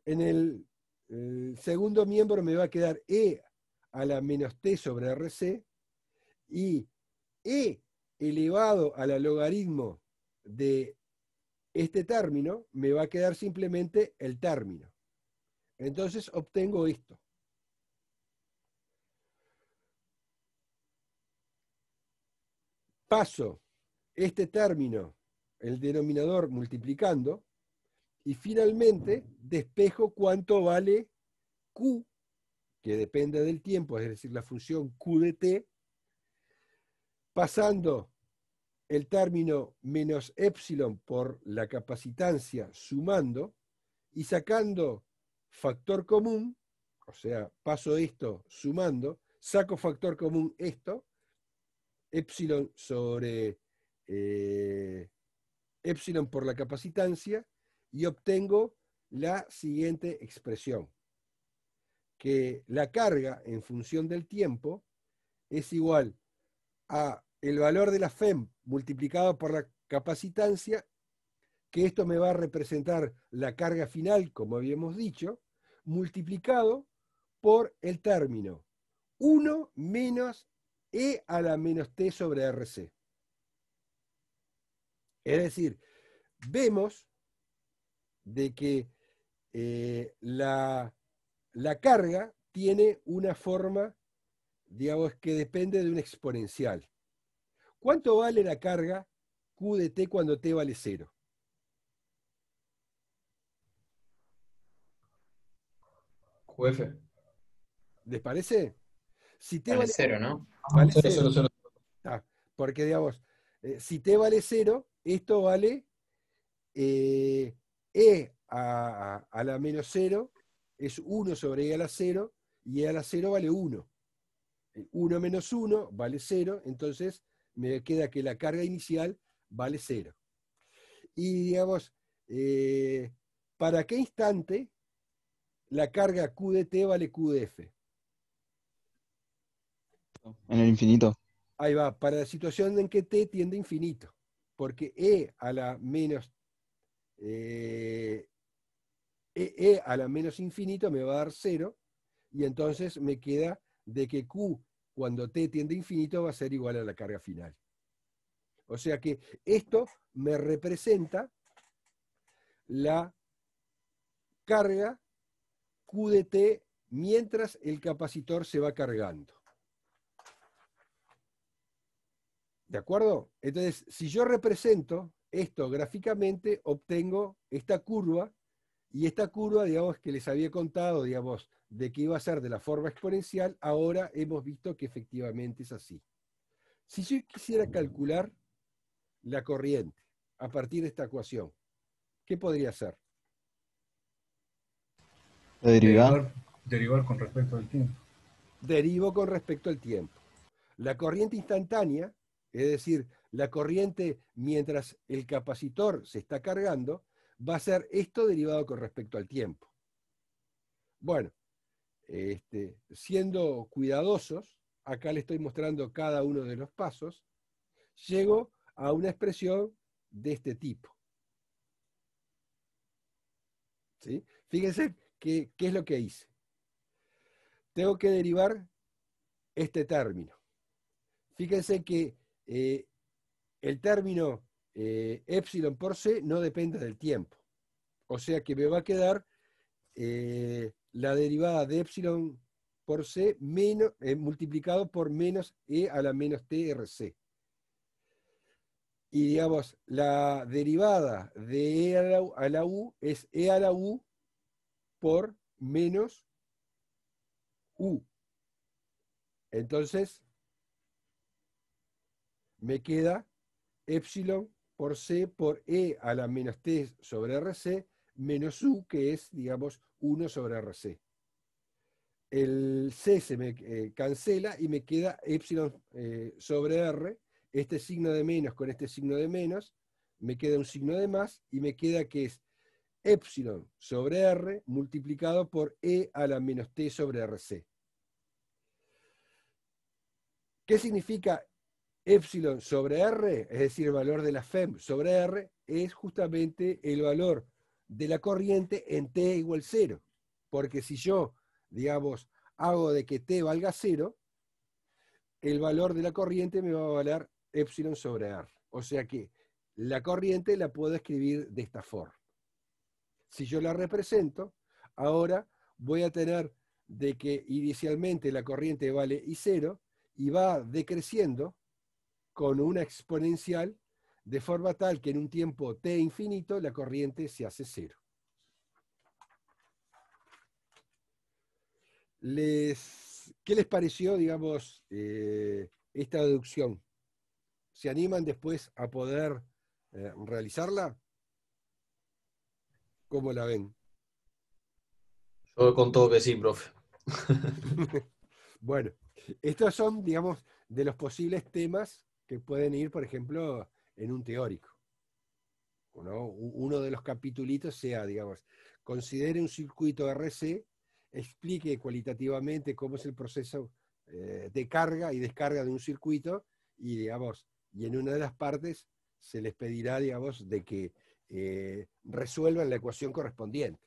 Speaker 1: En el, el eh, segundo miembro me va a quedar E a la menos T sobre RC y E elevado a la logaritmo de este término, me va a quedar simplemente el término. Entonces obtengo esto. Paso este término, el denominador multiplicando, y finalmente despejo cuánto vale Q, que depende del tiempo, es decir, la función Q de T, pasando el término menos epsilon por la capacitancia sumando y sacando factor común, o sea, paso esto sumando, saco factor común esto, epsilon sobre eh, epsilon por la capacitancia y obtengo la siguiente expresión, que la carga en función del tiempo es igual a el valor de la FEM multiplicado por la capacitancia, que esto me va a representar la carga final, como habíamos dicho, multiplicado por el término 1 menos E a la menos T sobre RC. Es decir, vemos de que eh, la, la carga tiene una forma, digamos, que depende de un exponencial. ¿Cuánto vale la carga Q de T cuando T vale cero? QF. ¿Les parece? Si T vale, 0, ¿no? Vale 0. cero, cero. Ah, porque digamos, eh, si T vale 0, esto vale eh, E a, a, a, la menos cero es 1 sobre E a la 0 y E a la 0 vale 1. 1 menos 1 vale 0, entonces me queda que la carga inicial vale cero. Y digamos, eh, ¿para qué instante la carga Q de T vale Q de F
Speaker 2: En el infinito.
Speaker 1: Ahí va, para la situación en que T tiende a infinito, porque E a la menos eh, e, e, a la menos infinito me va a dar cero, y entonces me queda de que Q cuando t tiende a infinito va a ser igual a la carga final. O sea que esto me representa la carga Q de T mientras el capacitor se va cargando. ¿De acuerdo? Entonces, si yo represento esto gráficamente, obtengo esta curva, y esta curva, digamos, que les había contado, digamos, de que iba a ser de la forma exponencial, ahora hemos visto que efectivamente es así. Si yo quisiera calcular la corriente a partir de esta ecuación, ¿qué podría hacer? Derivar. Derivar
Speaker 3: con respecto al tiempo.
Speaker 1: Derivo con respecto al tiempo. La corriente instantánea, es decir, la corriente mientras el capacitor se está cargando, va a ser esto derivado con respecto al tiempo. Bueno, este, siendo cuidadosos, acá le estoy mostrando cada uno de los pasos, llego a una expresión de este tipo. ¿Sí? Fíjense qué, qué es lo que hice. Tengo que derivar este término. Fíjense que eh, el término eh, por c no depende del tiempo. O sea que me va a quedar eh, la derivada de epsilon por c menos, eh, multiplicado por menos e a la menos t rc. Y digamos, la derivada de e a la, a la u es e a la u por menos u. Entonces, me queda epsilon por c por e a la menos t sobre rc menos u, que es, digamos, 1 sobre RC. El C se me eh, cancela y me queda epsilon eh, sobre R. Este signo de menos con este signo de menos, me queda un signo de más y me queda que es epsilon sobre R multiplicado por E a la menos T sobre RC. ¿Qué significa epsilon sobre R? Es decir, el valor de la FEM sobre R es justamente el valor de la corriente en t igual 0. Porque si yo, digamos, hago de que t valga 0, el valor de la corriente me va a valer epsilon sobre r. O sea que la corriente la puedo escribir de esta forma. Si yo la represento, ahora voy a tener de que inicialmente la corriente vale I0 y va decreciendo con una exponencial de forma tal que en un tiempo t infinito la corriente se hace cero. Les, ¿Qué les pareció, digamos, eh, esta deducción? ¿Se animan después a poder eh, realizarla? ¿Cómo la ven? Yo con todo que sí, profe. bueno, estos son, digamos, de los posibles temas que pueden ir, por ejemplo, en un teórico. Uno de los capitulitos sea, digamos, considere un circuito RC, explique cualitativamente cómo es el proceso eh, de carga y descarga de un circuito y, digamos, y en una de las partes se les pedirá, digamos, de que eh, resuelvan la ecuación correspondiente.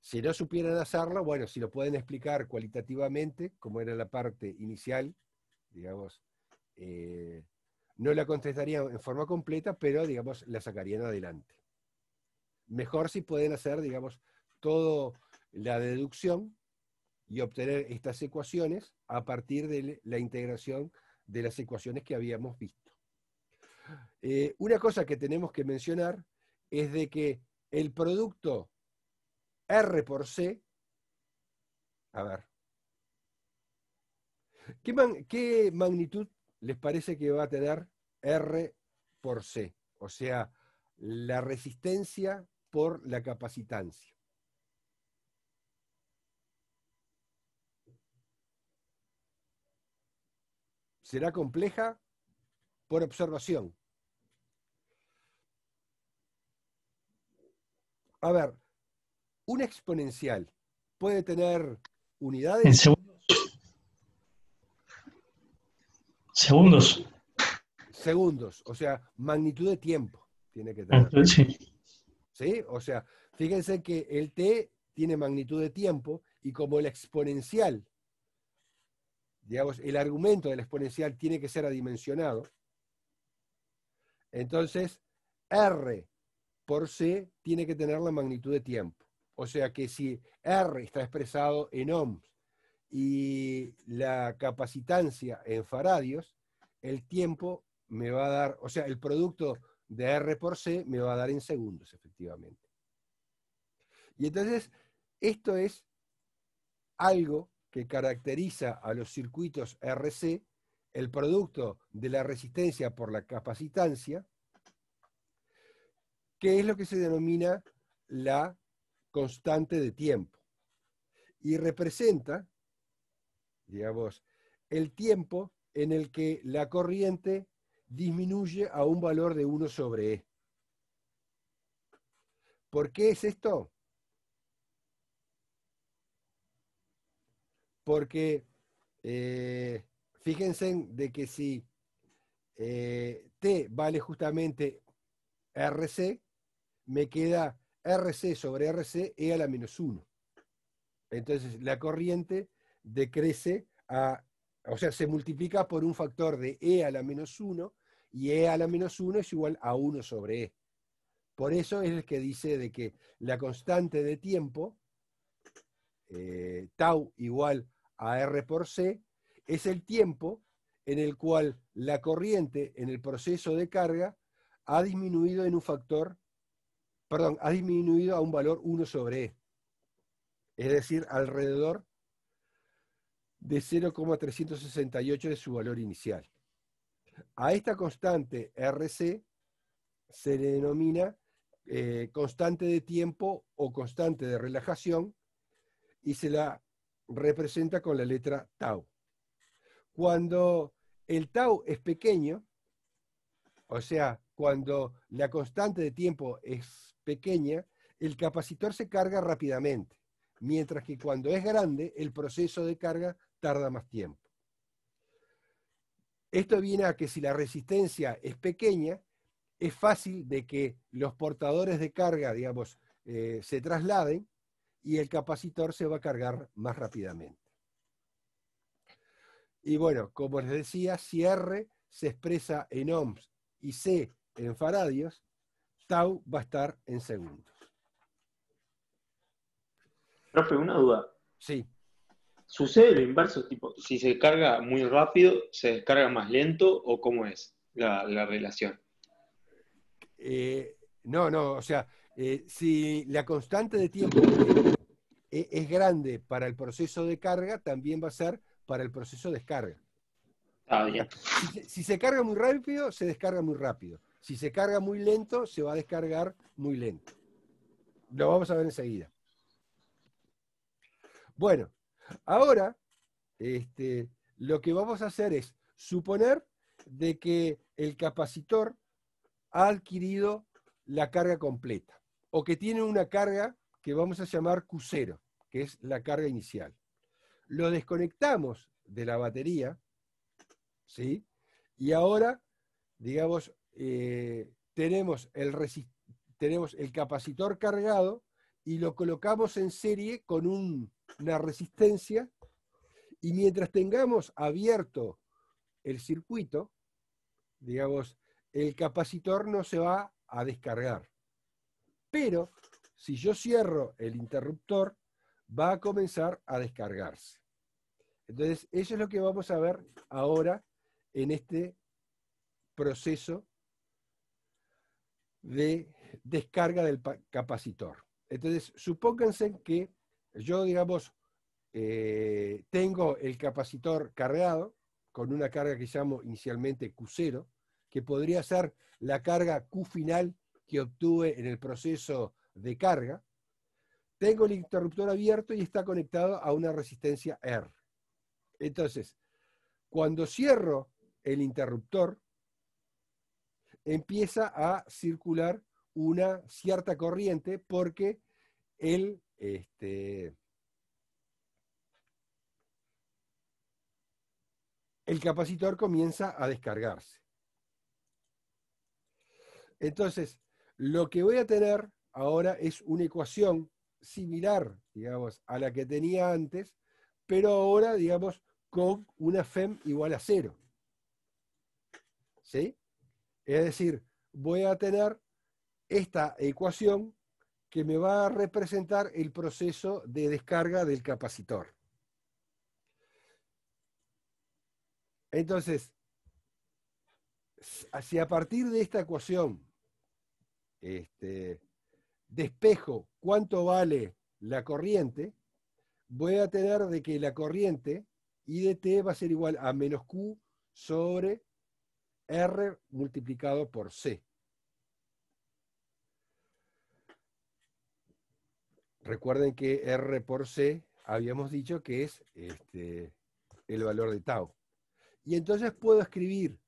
Speaker 1: Si no supieran hacerlo, bueno, si lo pueden explicar cualitativamente, como era la parte inicial, digamos, eh, no la contestarían en forma completa, pero, digamos, la sacarían adelante. Mejor si pueden hacer, digamos, toda la deducción y obtener estas ecuaciones a partir de la integración de las ecuaciones que habíamos visto. Eh, una cosa que tenemos que mencionar es de que el producto R por C, a ver, qué magnitud les parece que va a tener R por C, o sea, la resistencia por la capacitancia. Será compleja por observación. A ver, ¿un exponencial puede tener unidades. En
Speaker 3: Segundos.
Speaker 1: Segundos, o sea, magnitud de tiempo tiene que tener. Sí. ¿Sí? O sea, fíjense que el T tiene magnitud de tiempo y como el exponencial, digamos, el argumento del exponencial tiene que ser adimensionado, entonces R por C tiene que tener la magnitud de tiempo. O sea que si R está expresado en ohms y la capacitancia en faradios, el tiempo me va a dar, o sea, el producto de R por C me va a dar en segundos, efectivamente. Y entonces, esto es algo que caracteriza a los circuitos RC, el producto de la resistencia por la capacitancia, que es lo que se denomina la constante de tiempo. Y representa digamos, el tiempo en el que la corriente disminuye a un valor de 1 sobre E. ¿Por qué es esto? Porque eh, fíjense de que si eh, T vale justamente RC, me queda RC sobre RC E a la menos 1. Entonces la corriente decrece a, o sea, se multiplica por un factor de e a la menos 1 y e a la menos 1 es igual a 1 sobre e. Por eso es el que dice de que la constante de tiempo, eh, tau igual a r por c, es el tiempo en el cual la corriente en el proceso de carga ha disminuido en un factor, perdón, ha disminuido a un valor 1 sobre E, es decir, alrededor de 0,368 de su valor inicial. A esta constante RC se le denomina eh, constante de tiempo o constante de relajación y se la representa con la letra tau. Cuando el tau es pequeño, o sea, cuando la constante de tiempo es pequeña, el capacitor se carga rápidamente, mientras que cuando es grande, el proceso de carga tarda más tiempo. Esto viene a que si la resistencia es pequeña, es fácil de que los portadores de carga, digamos, eh, se trasladen y el capacitor se va a cargar más rápidamente. Y bueno, como les decía, si R se expresa en ohms y C en faradios, tau va a estar en segundos.
Speaker 2: Profe, una duda. Sí. Sucede lo inverso, tipo, si se carga muy rápido, se descarga más lento o cómo es la, relación.
Speaker 1: Eh, no, no, o sea, eh, si la constante de tiempo e, es, grande para el proceso de carga, también va a ser para el proceso de descarga. si se carga muy rápido, se descarga muy rápido. Si se carga muy lento, se va a descargar muy lento. Lo vamos a ver enseguida. Bueno, Ahora, este, lo que vamos a hacer es suponer de que el capacitor ha adquirido la carga completa o que tiene una carga que vamos a llamar Q0, que es la carga inicial. Lo desconectamos de la batería, ¿sí? Y ahora, digamos, eh, tenemos, el tenemos el capacitor cargado y lo colocamos en serie con un la resistencia y mientras tengamos abierto el circuito, digamos, el capacitor no se va a descargar. Pero si yo cierro el interruptor, va a comenzar a descargarse. Entonces, eso es lo que vamos a ver ahora en este proceso de descarga del capacitor. Entonces, supónganse que yo, digamos, eh, tengo el capacitor cargado con una carga que llamo inicialmente Q0, que podría ser la carga Q final que obtuve en el proceso de carga. Tengo el interruptor abierto y está conectado a una resistencia R. Entonces, cuando cierro el interruptor, empieza a circular una cierta corriente porque el este, el capacitor comienza a descargarse. Entonces, lo que voy a tener ahora es una ecuación similar, digamos, a la que tenía antes, pero ahora, digamos, con una FEM igual a cero. ¿Sí? Es decir, voy a tener esta ecuación que me va a representar el proceso de descarga del capacitor. Entonces, si a partir de esta ecuación este, despejo cuánto vale la corriente, voy a tener de que la corriente I de T va a ser igual a menos Q sobre R multiplicado por C. Recuerden que R por C habíamos dicho que es este, el valor de tau. Y entonces puedo escribir,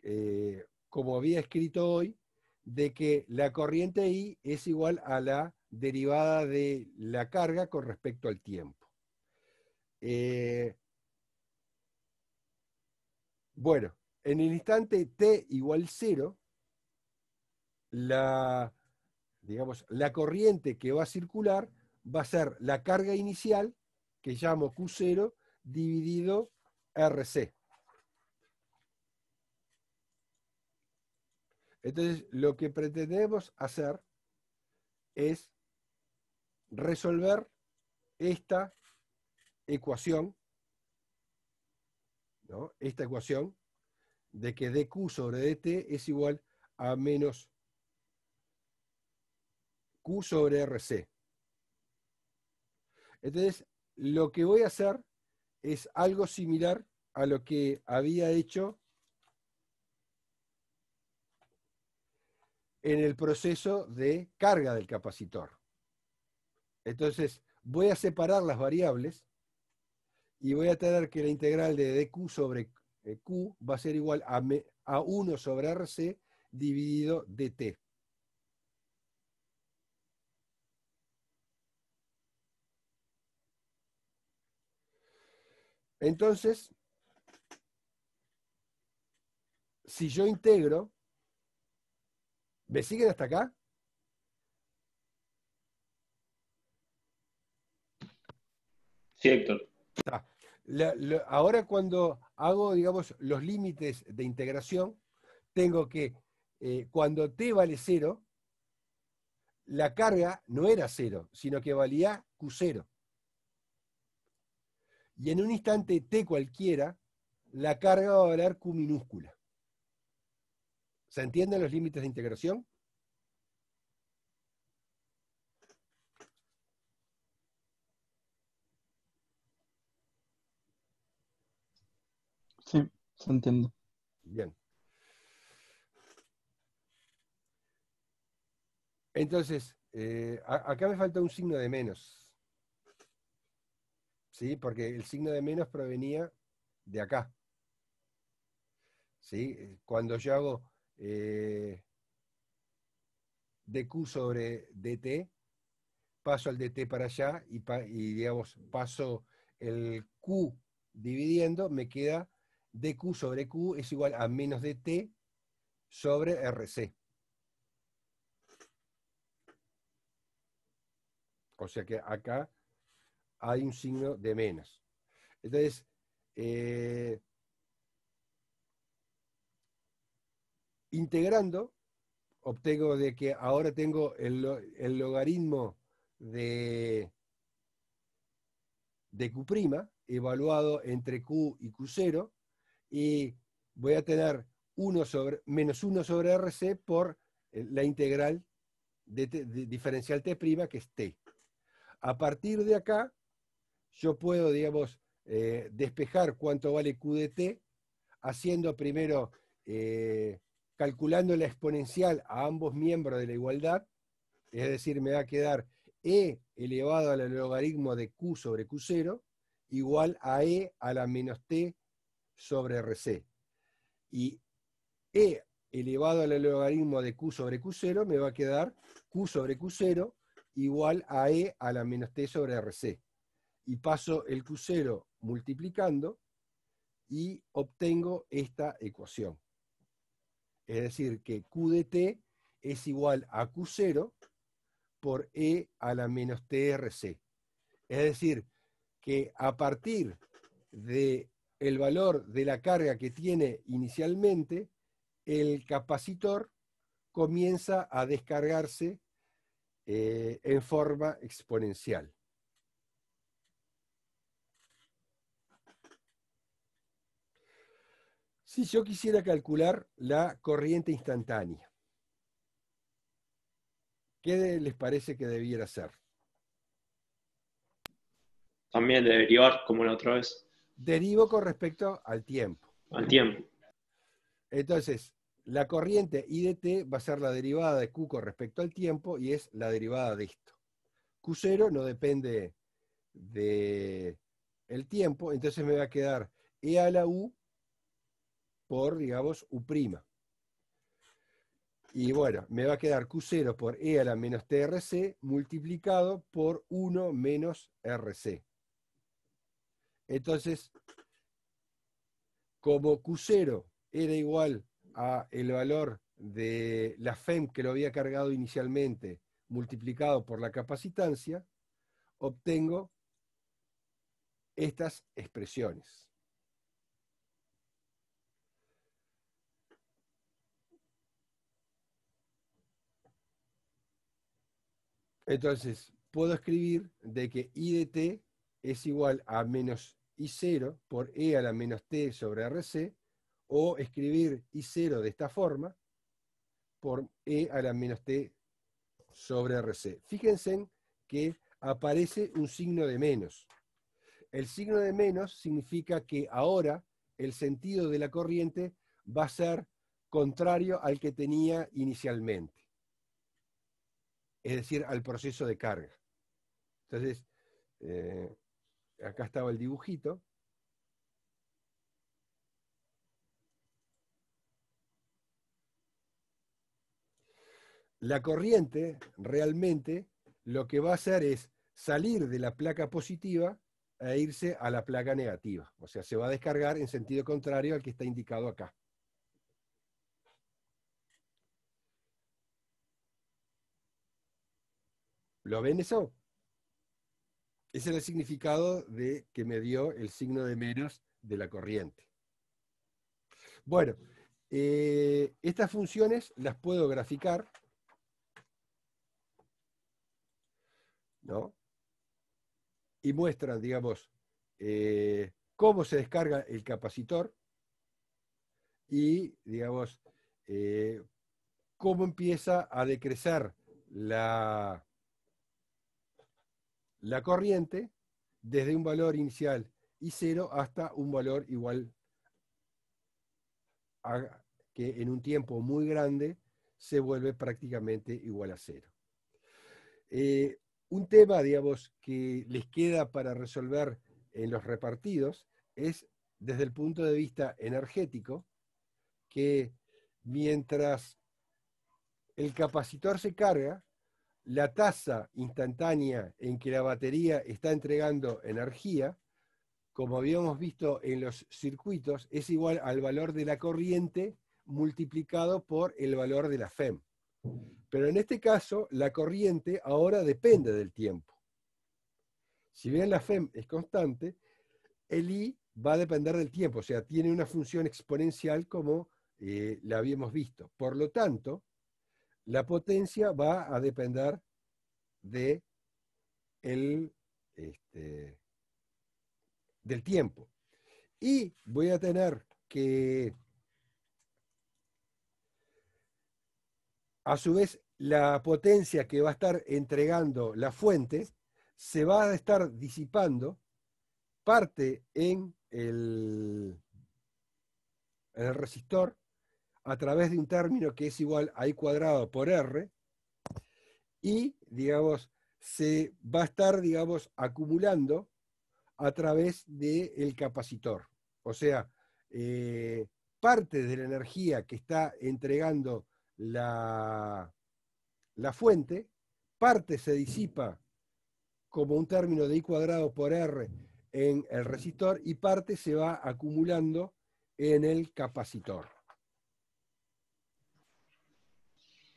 Speaker 1: eh, como había escrito hoy, de que la corriente I es igual a la derivada de la carga con respecto al tiempo. Eh, bueno, en el instante t igual cero, la digamos, la corriente que va a circular va a ser la carga inicial, que llamo Q0, dividido RC. Entonces, lo que pretendemos hacer es resolver esta ecuación, ¿no? esta ecuación de que dq sobre dt es igual a menos Q sobre RC. Entonces, lo que voy a hacer es algo similar a lo que había hecho en el proceso de carga del capacitor. Entonces, voy a separar las variables y voy a tener que la integral de dq sobre eh, q va a ser igual a, 1 sobre rc dividido dt. Entonces, si yo integro, ¿me siguen hasta acá? Sí, Héctor. ahora cuando hago, digamos, los límites de integración, tengo que, eh, cuando t vale cero, la carga no era cero, sino que valía q cero y en un instante T cualquiera, la carga va a valer Q minúscula. ¿Se entienden los límites de integración?
Speaker 2: Sí,
Speaker 4: se entiende.
Speaker 1: Bien. Entonces, eh, acá me falta un signo de menos. ¿sí? Porque el signo de menos provenía de acá. ¿Sí? Eh, cuando yo hago eh, dq sobre dt, paso el dt para allá y, y, digamos, paso el q dividiendo, me queda dq sobre q es igual a menos dt sobre rc. O sea que acá hay un signo de menos. Entonces, eh, integrando, obtengo de que ahora tengo el, logaritmo de, de Q' evaluado entre Q y Q0 y voy a tener sobre, menos 1 sobre RC por eh, la integral de, diferencial T' que es T. A partir de acá yo puedo, digamos, eh, despejar cuánto vale Q de T haciendo primero, eh, calculando la exponencial a ambos miembros de la igualdad, es decir, me va a quedar E elevado al logaritmo de Q sobre Q0 igual a E a la menos T sobre RC. Y E elevado al logaritmo de Q sobre Q0 me va a quedar Q sobre Q0 igual a E a la menos T sobre RC y paso el Q0 multiplicando y obtengo esta ecuación. Es decir, que Q de T es igual a Q0 por E a la menos TRC. Es decir, que a partir del el valor de la carga que tiene inicialmente, el capacitor comienza a descargarse eh, en forma exponencial. Si yo quisiera calcular la corriente instantánea, ¿qué les parece que debiera ser?
Speaker 2: También derivar, como la otra vez.
Speaker 1: Derivo con respecto al tiempo. Al tiempo. Entonces, la corriente i de T va a ser la derivada de Q con respecto al tiempo y es la derivada de esto. Q0 no depende del el tiempo, entonces me va a quedar E a la U por, digamos, U'. Y bueno, me va a quedar Q0 por E a la menos TRC multiplicado por 1 menos RC. Entonces, como Q0 era igual a el valor de la FEM que lo había cargado inicialmente multiplicado por la capacitancia, obtengo estas expresiones. Entonces, puedo escribir de que I de t es igual a menos I0 por E a la menos t sobre RC, o escribir I0 de esta forma por E a la menos t sobre RC. Fíjense que aparece un signo de menos. El signo de menos significa que ahora el sentido de la corriente va a ser contrario al que tenía inicialmente es decir, al proceso de carga. Entonces, eh, acá estaba el dibujito. La corriente realmente lo que va a hacer es salir de la placa positiva e irse a la placa negativa. O sea, se va a descargar en sentido contrario al que está indicado acá. ¿Lo ven eso? Ese era el significado de que me dio el signo de menos de la corriente. Bueno, eh, estas funciones las puedo graficar. ¿no? Y muestran, digamos, eh, cómo se descarga el capacitor y, digamos, eh, cómo empieza a decrecer la, la corriente desde un valor inicial y cero hasta un valor igual a, que en un tiempo muy grande se vuelve prácticamente igual a cero. Eh, un tema, digamos, que les queda para resolver en los repartidos es desde el punto de vista energético, que mientras el capacitor se carga, la tasa instantánea en que la batería está entregando energía, como habíamos visto en los circuitos, es igual al valor de la corriente multiplicado por el valor de la FEM. Pero en este caso, la corriente ahora depende del tiempo. Si bien la FEM es constante, el I va a depender del tiempo, o sea, tiene una función exponencial como eh, la habíamos visto. Por lo tanto, la potencia va a depender de este, del tiempo. Y voy a tener que, a su vez, la potencia que va a estar entregando la fuente se va a estar disipando parte en el, en el resistor a través de un término que es igual a i cuadrado por r, y, digamos, se va a estar, digamos, acumulando a través del capacitor. O sea, eh, parte de la energía que está entregando la, la fuente, parte se disipa como un término de i cuadrado por r en el resistor y parte se va acumulando en el capacitor.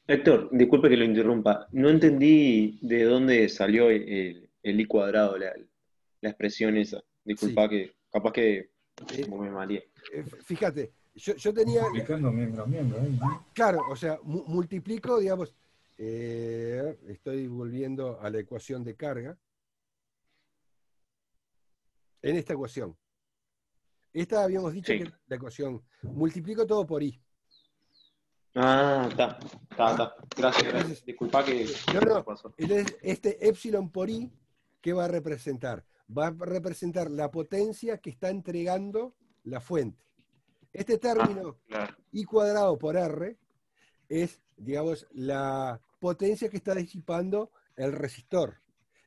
Speaker 2: Héctor, disculpe que lo interrumpa. No entendí de dónde salió el, i cuadrado, la, expresión esa. Disculpa que capaz que me malé.
Speaker 1: Eh, fíjate, yo, tenía... Multiplicando miembro miembro. ¿eh? Ah, claro, o sea, multiplico, digamos, eh, estoy volviendo a la ecuación de carga. En esta ecuación. Esta habíamos dicho que la ecuación, multiplico todo por i.
Speaker 2: Ah, está, está, está. Gracias,
Speaker 1: gracias.
Speaker 3: Disculpa que. No, no.
Speaker 1: Entonces, este epsilon por i, ¿qué va a representar? Va a representar la potencia que está entregando la fuente. Este ah, término i cuadrado por r es, digamos, la potencia que está disipando el resistor.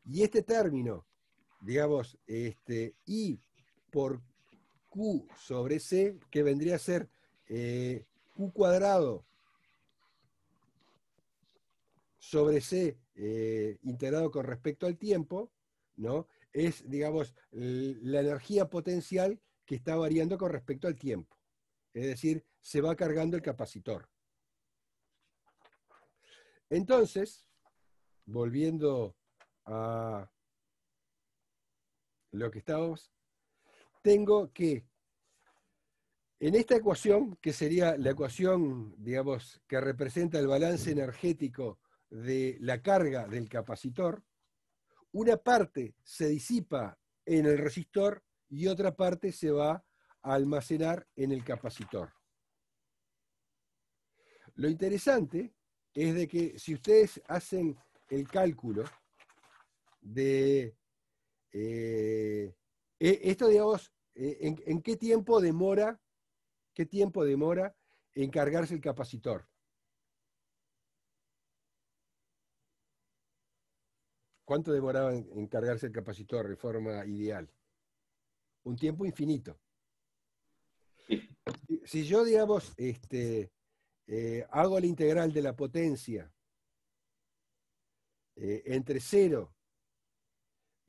Speaker 1: Y este término, digamos, este i por q sobre c, que vendría a ser eh, q cuadrado sobre C eh, integrado con respecto al tiempo, ¿no? es, digamos, la energía potencial que está variando con respecto al tiempo. Es decir, se va cargando el capacitor. Entonces, volviendo a lo que estábamos, tengo que en esta ecuación, que sería la ecuación, digamos, que representa el balance energético de la carga del capacitor, una parte se disipa en el resistor y otra parte se va a almacenar en el capacitor. Lo interesante es de que si ustedes hacen el cálculo de eh, e, esto, digamos, e, en, qué tiempo demora, qué tiempo demora en cargarse el capacitor. ¿Cuánto demoraba en encargarse el capacitor de forma ideal? Un tiempo infinito. Si yo, digamos, este, eh, hago la integral de la potencia eh, entre cero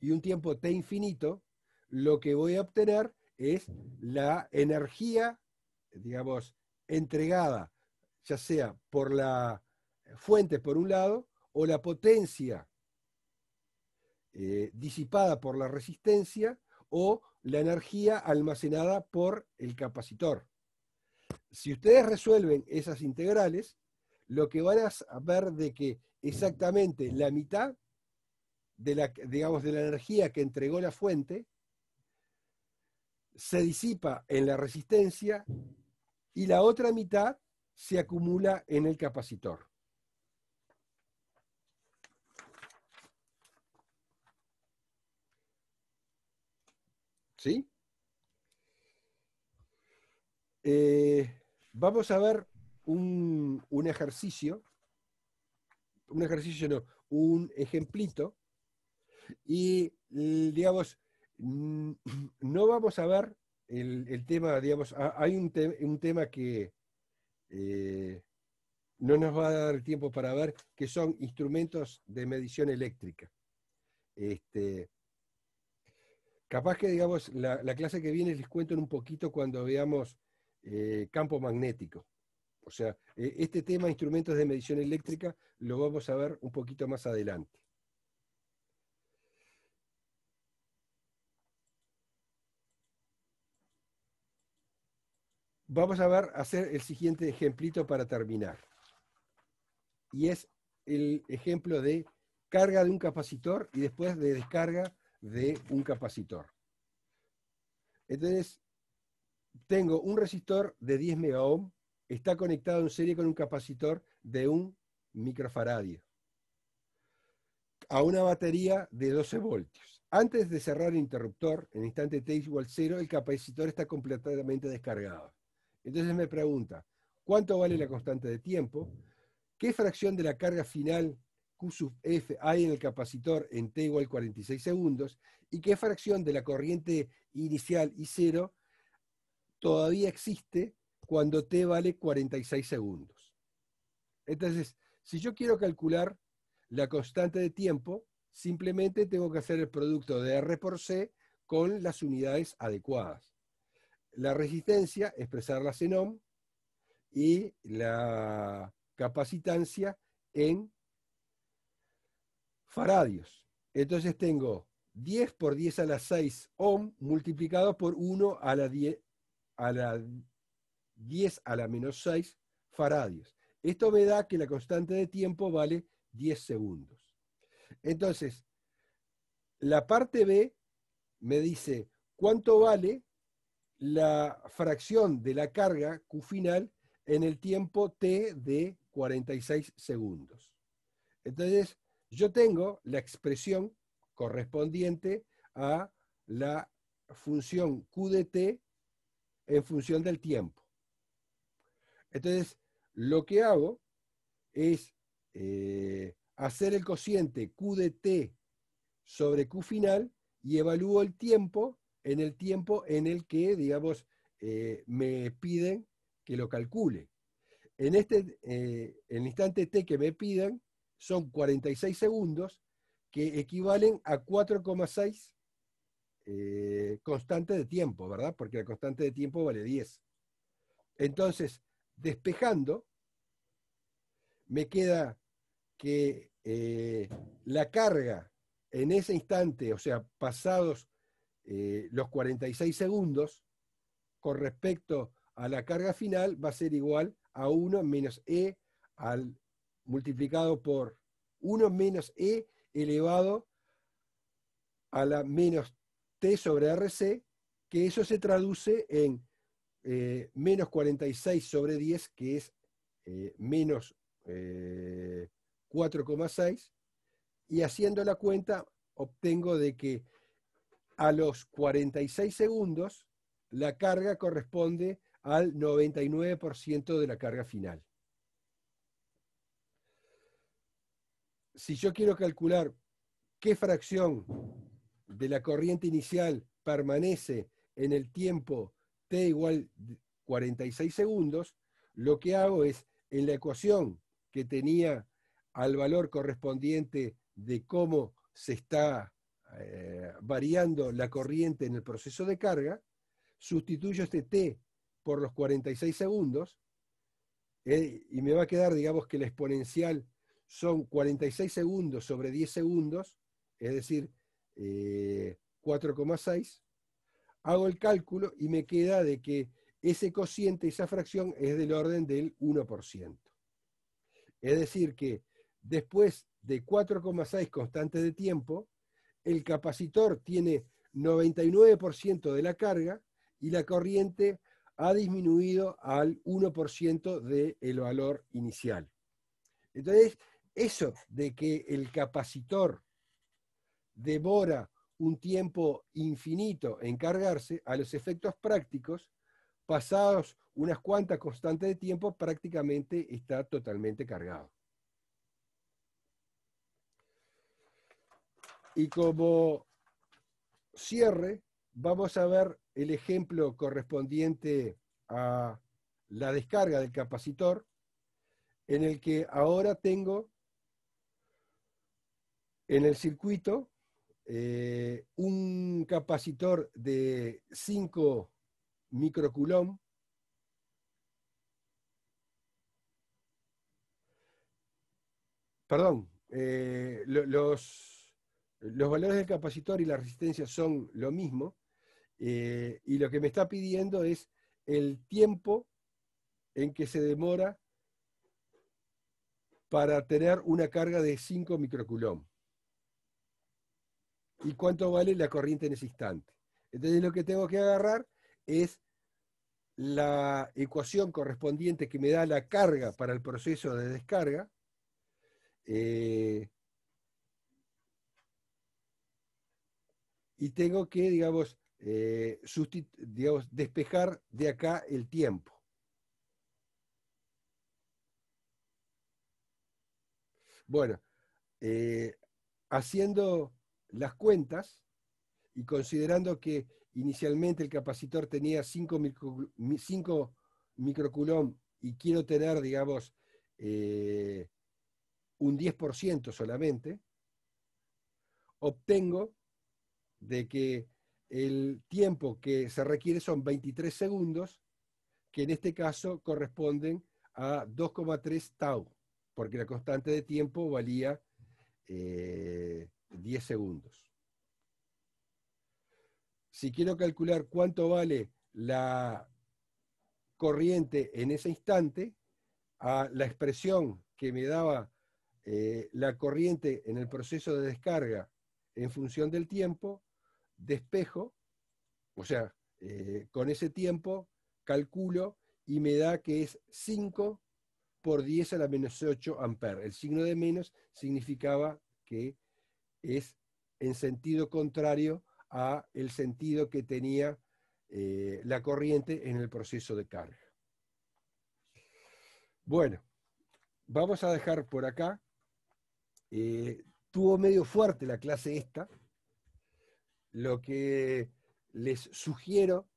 Speaker 1: y un tiempo t infinito, lo que voy a obtener es la energía, digamos, entregada, ya sea por la fuente por un lado o la potencia eh, disipada por la resistencia o la energía almacenada por el capacitor. Si ustedes resuelven esas integrales, lo que van a ver de que exactamente la mitad de la, digamos, de la energía que entregó la fuente se disipa en la resistencia y la otra mitad se acumula en el capacitor. Eh, vamos a ver un, ejercicio, un ejercicio no, un ejemplito, y digamos, no vamos a ver el, tema, digamos, hay un, tema que eh, no nos va a dar tiempo para ver, que son instrumentos de medición eléctrica. Este, Capaz que, digamos, la, clase que viene les cuento en un poquito cuando veamos eh, campo magnético. O sea, eh, este tema, instrumentos de medición eléctrica, lo vamos a ver un poquito más adelante. Vamos a ver, hacer el siguiente ejemplito para terminar. Y es el ejemplo de carga de un capacitor y después de descarga de un capacitor. Entonces, tengo un resistor de 10 megaohm, está conectado en serie con un capacitor de un microfaradio a una batería de 12 voltios. Antes de cerrar el interruptor, en instante t igual 0, el capacitor está completamente descargado. Entonces me pregunta, ¿cuánto vale la constante de tiempo? ¿Qué fracción de la carga final Q sub F hay en el capacitor en T igual 46 segundos y qué fracción de la corriente inicial y cero todavía existe cuando T vale 46 segundos. Entonces, si yo quiero calcular la constante de tiempo, simplemente tengo que hacer el producto de R por C con las unidades adecuadas. La resistencia, expresarla en ohm, y la capacitancia en faradios. Entonces tengo 10 por 10 a la 6 ohm multiplicado por 1 a la 10 a la, 10 a la menos 6 faradios. Esto me da que la constante de tiempo vale 10 segundos. Entonces, la parte B me dice cuánto vale la fracción de la carga Q final en el tiempo T de 46 segundos. Entonces, yo tengo la expresión correspondiente a la función Q de T en función del tiempo. Entonces, lo que hago es eh, hacer el cociente Q de T sobre Q final y evalúo el tiempo en el tiempo en el que, digamos, eh, me piden que lo calcule. En, este, eh, el instante T que me pidan, son 46 segundos que equivalen a 4,6 constantes eh, constante de tiempo, ¿verdad? Porque la constante de tiempo vale 10. Entonces, despejando, me queda que eh, la carga en ese instante, o sea, pasados eh, los 46 segundos, con respecto a la carga final, va a ser igual a 1 menos E al multiplicado por 1 menos E elevado a la menos T sobre RC, que eso se traduce en eh, menos 46 sobre 10, que es eh, menos 4,6, eh, y haciendo la cuenta obtengo de que a los 46 segundos la carga corresponde al 99% de la carga final. si yo quiero calcular qué fracción de la corriente inicial permanece en el tiempo t igual 46 segundos, lo que hago es, en la ecuación que tenía al valor correspondiente de cómo se está eh, variando la corriente en el proceso de carga, sustituyo este t por los 46 segundos eh, y me va a quedar, digamos, que la exponencial son 46 segundos sobre 10 segundos, es decir, 4,6. Eh, hago el cálculo y me queda de que ese cociente, esa fracción, es del orden del 1%. Es decir, que después de 4,6 constantes de tiempo, el capacitor tiene 99% de la carga y la corriente ha disminuido al 1% del valor inicial. Entonces, eso de que el capacitor devora un tiempo infinito en cargarse, a los efectos prácticos, pasados unas cuantas constantes de tiempo, prácticamente está totalmente cargado. Y como cierre, vamos a ver el ejemplo correspondiente a la descarga del capacitor, en el que ahora tengo en el circuito, eh, un capacitor de 5 microcoulomb perdón, eh, los, valores del capacitor y la resistencia son lo mismo, eh, y lo que me está pidiendo es el tiempo en que se demora para tener una carga de 5 microculón y cuánto vale la corriente en ese instante. Entonces lo que tengo que agarrar es la ecuación correspondiente que me da la carga para el proceso de descarga, eh, y tengo que, eh, digamos, despejar de acá el tiempo. Bueno, eh, haciendo las cuentas y considerando que inicialmente el capacitor tenía 5 micro, y quiero tener, digamos, eh, un 10% solamente, obtengo de que el tiempo que se requiere son 23 segundos, que en este caso corresponden a 2,3 tau, porque la constante de tiempo valía eh, 10 segundos. Si quiero calcular cuánto vale la corriente en ese instante, a la expresión que me daba eh, la corriente en el proceso de descarga en función del tiempo, despejo, o sea, eh, con ese tiempo calculo y me da que es 5 por 10 a la menos 8 amperes. El signo de menos significaba que es en sentido contrario a el sentido que tenía eh, la corriente en el proceso de carga. Bueno, vamos a dejar por acá. Eh, tuvo medio fuerte la clase esta. Lo que les sugiero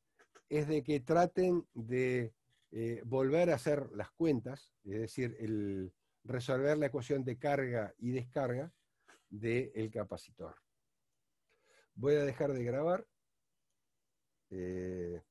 Speaker 1: es de que traten de eh, volver a hacer las cuentas, es decir, el resolver la ecuación de carga y descarga, del capacitor. Voy a dejar de grabar. Eh,